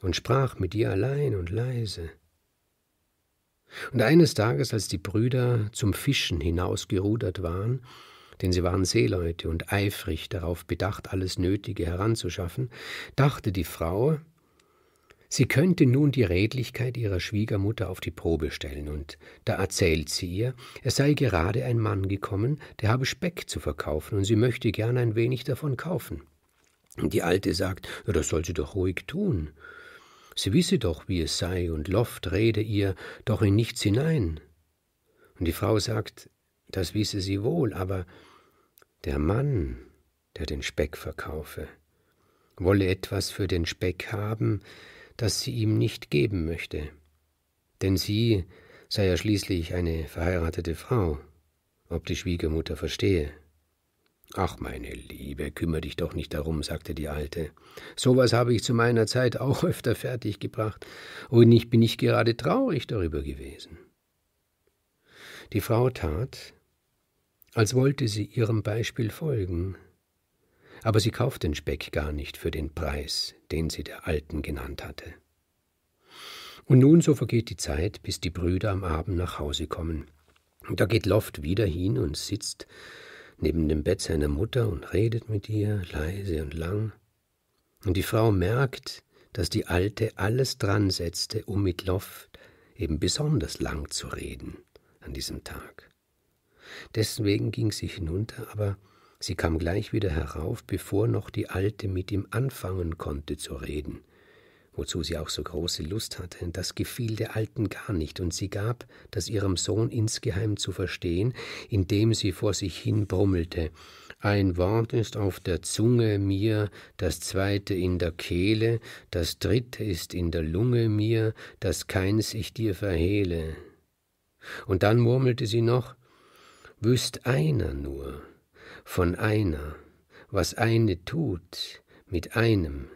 und sprach mit ihr allein und leise. Und eines Tages, als die Brüder zum Fischen hinausgerudert waren, denn sie waren Seeleute und eifrig darauf bedacht, alles Nötige heranzuschaffen, dachte die Frau, sie könnte nun die Redlichkeit ihrer Schwiegermutter auf die Probe stellen, und da erzählt sie ihr, es sei gerade ein Mann gekommen, der habe Speck zu verkaufen, und sie möchte gern ein wenig davon kaufen. Und Die Alte sagt, das soll sie doch ruhig tun, Sie wisse doch, wie es sei, und Loft rede ihr doch in nichts hinein. Und die Frau sagt, das wisse sie wohl, aber der Mann, der den Speck verkaufe, wolle etwas für den Speck haben, das sie ihm nicht geben möchte. Denn sie sei ja schließlich eine verheiratete Frau, ob die Schwiegermutter verstehe. Ach, meine Liebe, kümmere dich doch nicht darum, sagte die Alte. Sowas habe ich zu meiner Zeit auch öfter fertiggebracht, und ich bin nicht gerade traurig darüber gewesen. Die Frau tat, als wollte sie ihrem Beispiel folgen, aber sie kaufte den Speck gar nicht für den Preis, den sie der Alten genannt hatte. Und nun so vergeht die Zeit, bis die Brüder am Abend nach Hause kommen. Da geht Loft wieder hin und sitzt neben dem Bett seiner Mutter und redet mit ihr leise und lang. Und die Frau merkt, dass die Alte alles dran setzte, um mit Loft eben besonders lang zu reden an diesem Tag. Deswegen ging sie hinunter, aber sie kam gleich wieder herauf, bevor noch die Alte mit ihm anfangen konnte zu reden wozu sie auch so große Lust hatte, das gefiel der Alten gar nicht, und sie gab das ihrem Sohn insgeheim zu verstehen, indem sie vor sich hin brummelte Ein Wort ist auf der Zunge mir, das zweite in der Kehle, das dritte ist in der Lunge mir, dass keins ich dir verhehle. Und dann murmelte sie noch Wüßt einer nur, von einer, was eine tut, mit einem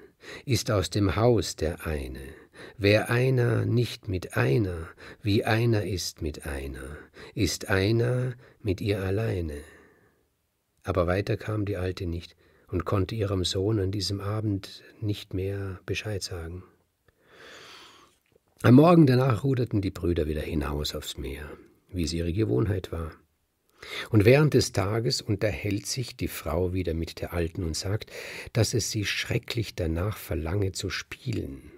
ist aus dem Haus der eine. Wer einer nicht mit einer, wie einer ist mit einer, ist einer mit ihr alleine. Aber weiter kam die Alte nicht und konnte ihrem Sohn an diesem Abend nicht mehr Bescheid sagen. Am Morgen danach ruderten die Brüder wieder hinaus aufs Meer, wie es ihre Gewohnheit war. Und während des Tages unterhält sich die Frau wieder mit der Alten und sagt, dass es sie schrecklich danach verlange zu spielen.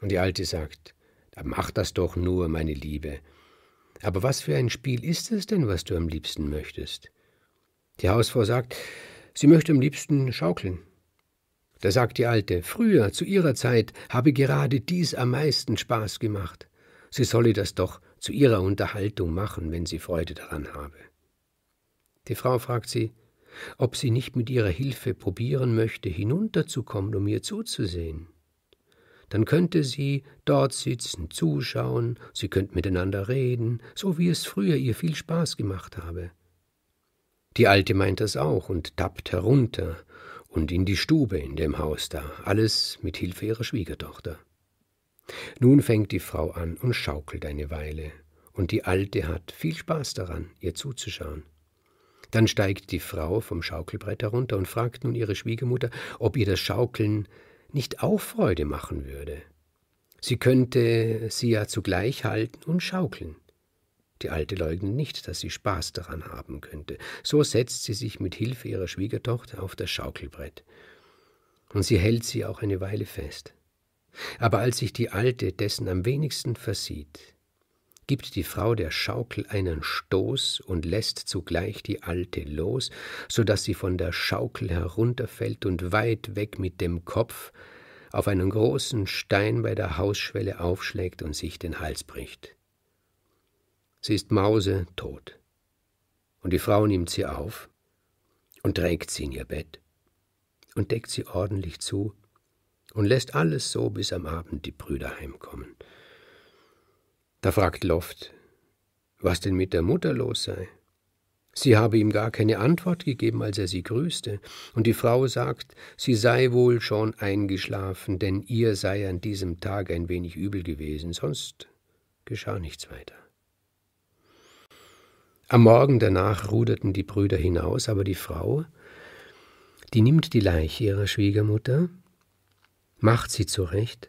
Und die Alte sagt, mach das doch nur, meine Liebe. Aber was für ein Spiel ist es denn, was du am liebsten möchtest? Die Hausfrau sagt, sie möchte am liebsten schaukeln. Da sagt die Alte, früher, zu ihrer Zeit, habe gerade dies am meisten Spaß gemacht. Sie solle das doch zu ihrer Unterhaltung machen, wenn sie Freude daran habe. Die Frau fragt sie, ob sie nicht mit ihrer Hilfe probieren möchte, hinunterzukommen, um ihr zuzusehen. Dann könnte sie dort sitzen, zuschauen, sie könnten miteinander reden, so wie es früher ihr viel Spaß gemacht habe. Die Alte meint das auch und tappt herunter und in die Stube in dem Haus da, alles mit Hilfe ihrer Schwiegertochter. Nun fängt die Frau an und schaukelt eine Weile, und die Alte hat viel Spaß daran, ihr zuzuschauen. Dann steigt die Frau vom Schaukelbrett herunter und fragt nun ihre Schwiegermutter, ob ihr das Schaukeln nicht auch Freude machen würde. Sie könnte sie ja zugleich halten und schaukeln. Die Alte leugnet nicht, dass sie Spaß daran haben könnte. So setzt sie sich mit Hilfe ihrer Schwiegertochter auf das Schaukelbrett. Und sie hält sie auch eine Weile fest. Aber als sich die Alte dessen am wenigsten versieht, gibt die Frau der Schaukel einen Stoß und lässt zugleich die Alte los, so daß sie von der Schaukel herunterfällt und weit weg mit dem Kopf auf einen großen Stein bei der Hausschwelle aufschlägt und sich den Hals bricht. Sie ist Mause tot. Und die Frau nimmt sie auf und trägt sie in ihr Bett und deckt sie ordentlich zu und lässt alles so, bis am Abend die Brüder heimkommen. Da fragt Loft, was denn mit der Mutter los sei. Sie habe ihm gar keine Antwort gegeben, als er sie grüßte, und die Frau sagt, sie sei wohl schon eingeschlafen, denn ihr sei an diesem Tag ein wenig übel gewesen, sonst geschah nichts weiter. Am Morgen danach ruderten die Brüder hinaus, aber die Frau, die nimmt die Leiche ihrer Schwiegermutter, macht sie zurecht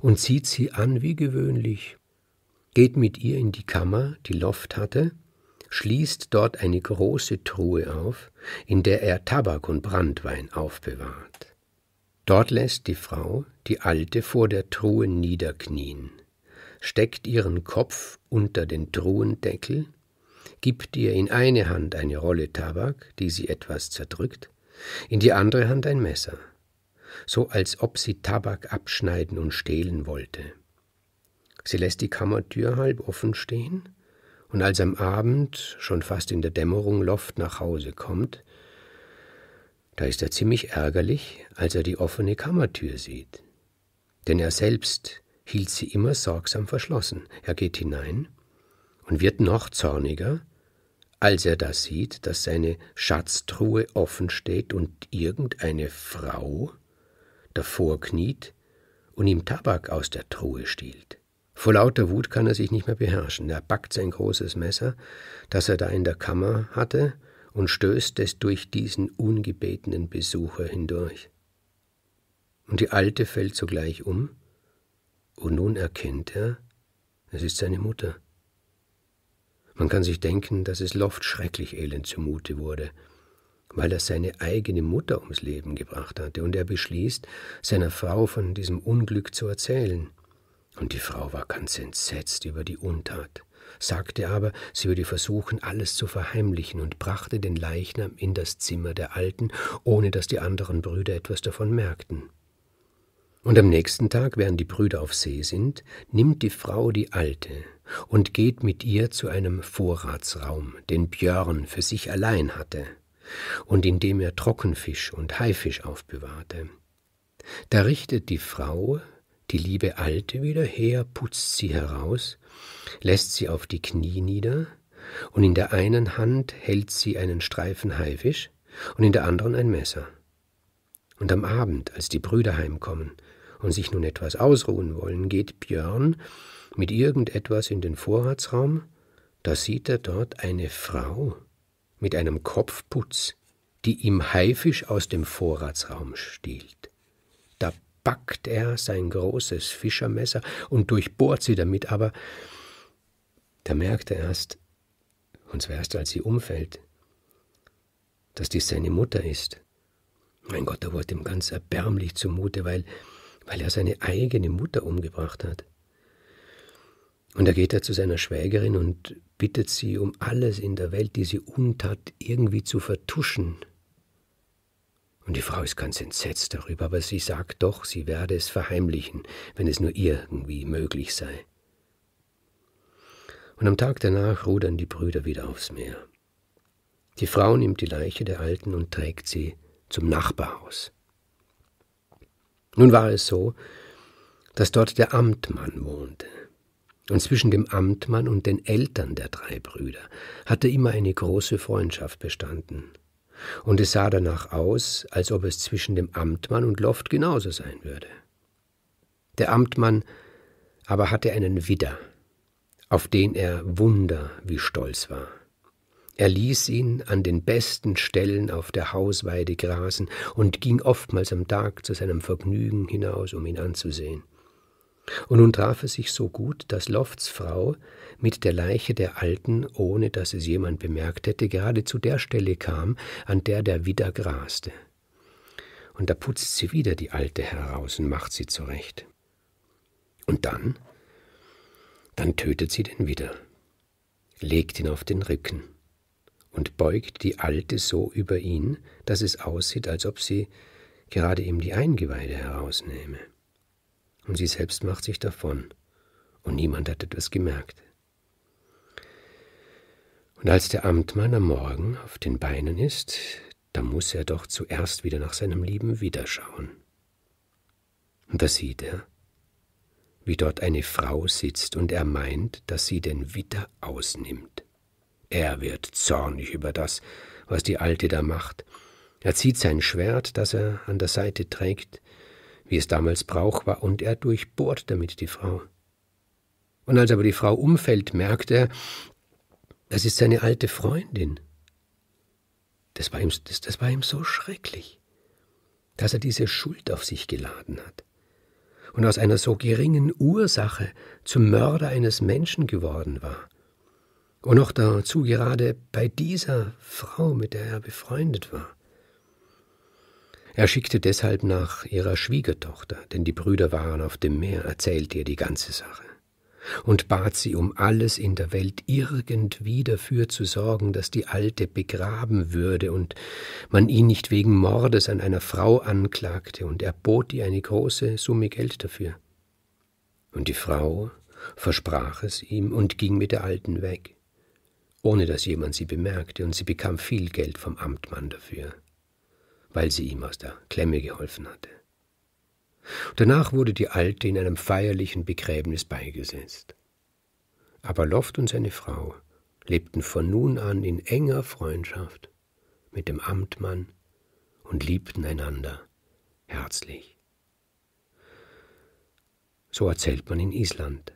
und zieht sie an wie gewöhnlich geht mit ihr in die Kammer, die Loft hatte, schließt dort eine große Truhe auf, in der er Tabak und Branntwein aufbewahrt. Dort lässt die Frau die Alte vor der Truhe niederknien, steckt ihren Kopf unter den Truhendeckel, gibt ihr in eine Hand eine Rolle Tabak, die sie etwas zerdrückt, in die andere Hand ein Messer, so als ob sie Tabak abschneiden und stehlen wollte. Sie lässt die Kammertür halb offen stehen, und als am Abend, schon fast in der Dämmerung, Loft nach Hause kommt, da ist er ziemlich ärgerlich, als er die offene Kammertür sieht. Denn er selbst hielt sie immer sorgsam verschlossen. Er geht hinein und wird noch zorniger, als er das sieht, dass seine Schatztruhe offen steht und irgendeine Frau davor kniet und ihm Tabak aus der Truhe stiehlt. Vor lauter Wut kann er sich nicht mehr beherrschen. Er packt sein großes Messer, das er da in der Kammer hatte, und stößt es durch diesen ungebetenen Besucher hindurch. Und die Alte fällt sogleich um, und nun erkennt er, es ist seine Mutter. Man kann sich denken, dass es Loft schrecklich elend zumute wurde, weil er seine eigene Mutter ums Leben gebracht hatte, und er beschließt, seiner Frau von diesem Unglück zu erzählen. Und die Frau war ganz entsetzt über die Untat, sagte aber, sie würde versuchen, alles zu verheimlichen und brachte den Leichnam in das Zimmer der Alten, ohne dass die anderen Brüder etwas davon merkten. Und am nächsten Tag, während die Brüder auf See sind, nimmt die Frau die Alte und geht mit ihr zu einem Vorratsraum, den Björn für sich allein hatte und in dem er Trockenfisch und Haifisch aufbewahrte. Da richtet die Frau die liebe Alte wieder her, putzt sie heraus, lässt sie auf die Knie nieder, und in der einen Hand hält sie einen Streifen Haifisch und in der anderen ein Messer. Und am Abend, als die Brüder heimkommen und sich nun etwas ausruhen wollen, geht Björn mit irgendetwas in den Vorratsraum, da sieht er dort eine Frau mit einem Kopfputz, die ihm Haifisch aus dem Vorratsraum stiehlt packt er sein großes Fischermesser und durchbohrt sie damit, aber da merkt er erst, und zwar erst als sie umfällt, dass dies seine Mutter ist. Mein Gott, da wurde ihm ganz erbärmlich zumute, weil, weil er seine eigene Mutter umgebracht hat. Und da geht er zu seiner Schwägerin und bittet sie um alles in der Welt, diese Untat irgendwie zu vertuschen. Und die Frau ist ganz entsetzt darüber, aber sie sagt doch, sie werde es verheimlichen, wenn es nur irgendwie möglich sei. Und am Tag danach rudern die Brüder wieder aufs Meer. Die Frau nimmt die Leiche der Alten und trägt sie zum Nachbarhaus. Nun war es so, dass dort der Amtmann wohnte. Und zwischen dem Amtmann und den Eltern der drei Brüder hatte immer eine große Freundschaft bestanden und es sah danach aus, als ob es zwischen dem Amtmann und Loft genauso sein würde. Der Amtmann aber hatte einen Widder, auf den er Wunder wie stolz war. Er ließ ihn an den besten Stellen auf der Hausweide grasen und ging oftmals am Tag zu seinem Vergnügen hinaus, um ihn anzusehen. Und nun traf es sich so gut, dass Lofts Frau mit der Leiche der Alten, ohne dass es jemand bemerkt hätte, gerade zu der Stelle kam, an der der Widder graste. Und da putzt sie wieder die Alte heraus und macht sie zurecht. Und dann? Dann tötet sie den Widder, legt ihn auf den Rücken und beugt die Alte so über ihn, dass es aussieht, als ob sie gerade ihm die Eingeweide herausnehme und sie selbst macht sich davon, und niemand hat etwas gemerkt. Und als der Amtmann am Morgen auf den Beinen ist, da muß er doch zuerst wieder nach seinem lieben Wider schauen. Und da sieht er, wie dort eine Frau sitzt und er meint, dass sie den Witter ausnimmt. Er wird zornig über das, was die Alte da macht. Er zieht sein Schwert, das er an der Seite trägt, wie es damals Brauch war, und er durchbohrt damit die Frau. Und als aber die Frau umfällt, merkt er, das ist seine alte Freundin. Das war ihm, das, das war ihm so schrecklich, dass er diese Schuld auf sich geladen hat und aus einer so geringen Ursache zum Mörder eines Menschen geworden war. Und noch dazu gerade bei dieser Frau, mit der er befreundet war. Er schickte deshalb nach ihrer Schwiegertochter, denn die Brüder waren auf dem Meer, erzählte ihr die ganze Sache und bat sie um alles in der Welt irgendwie dafür zu sorgen, dass die Alte begraben würde und man ihn nicht wegen Mordes an einer Frau anklagte, und er bot ihr eine große Summe Geld dafür. Und die Frau versprach es ihm und ging mit der Alten weg, ohne dass jemand sie bemerkte, und sie bekam viel Geld vom Amtmann dafür weil sie ihm aus der Klemme geholfen hatte. Danach wurde die Alte in einem feierlichen Begräbnis beigesetzt. Aber Loft und seine Frau lebten von nun an in enger Freundschaft mit dem Amtmann und liebten einander herzlich. So erzählt man in Island.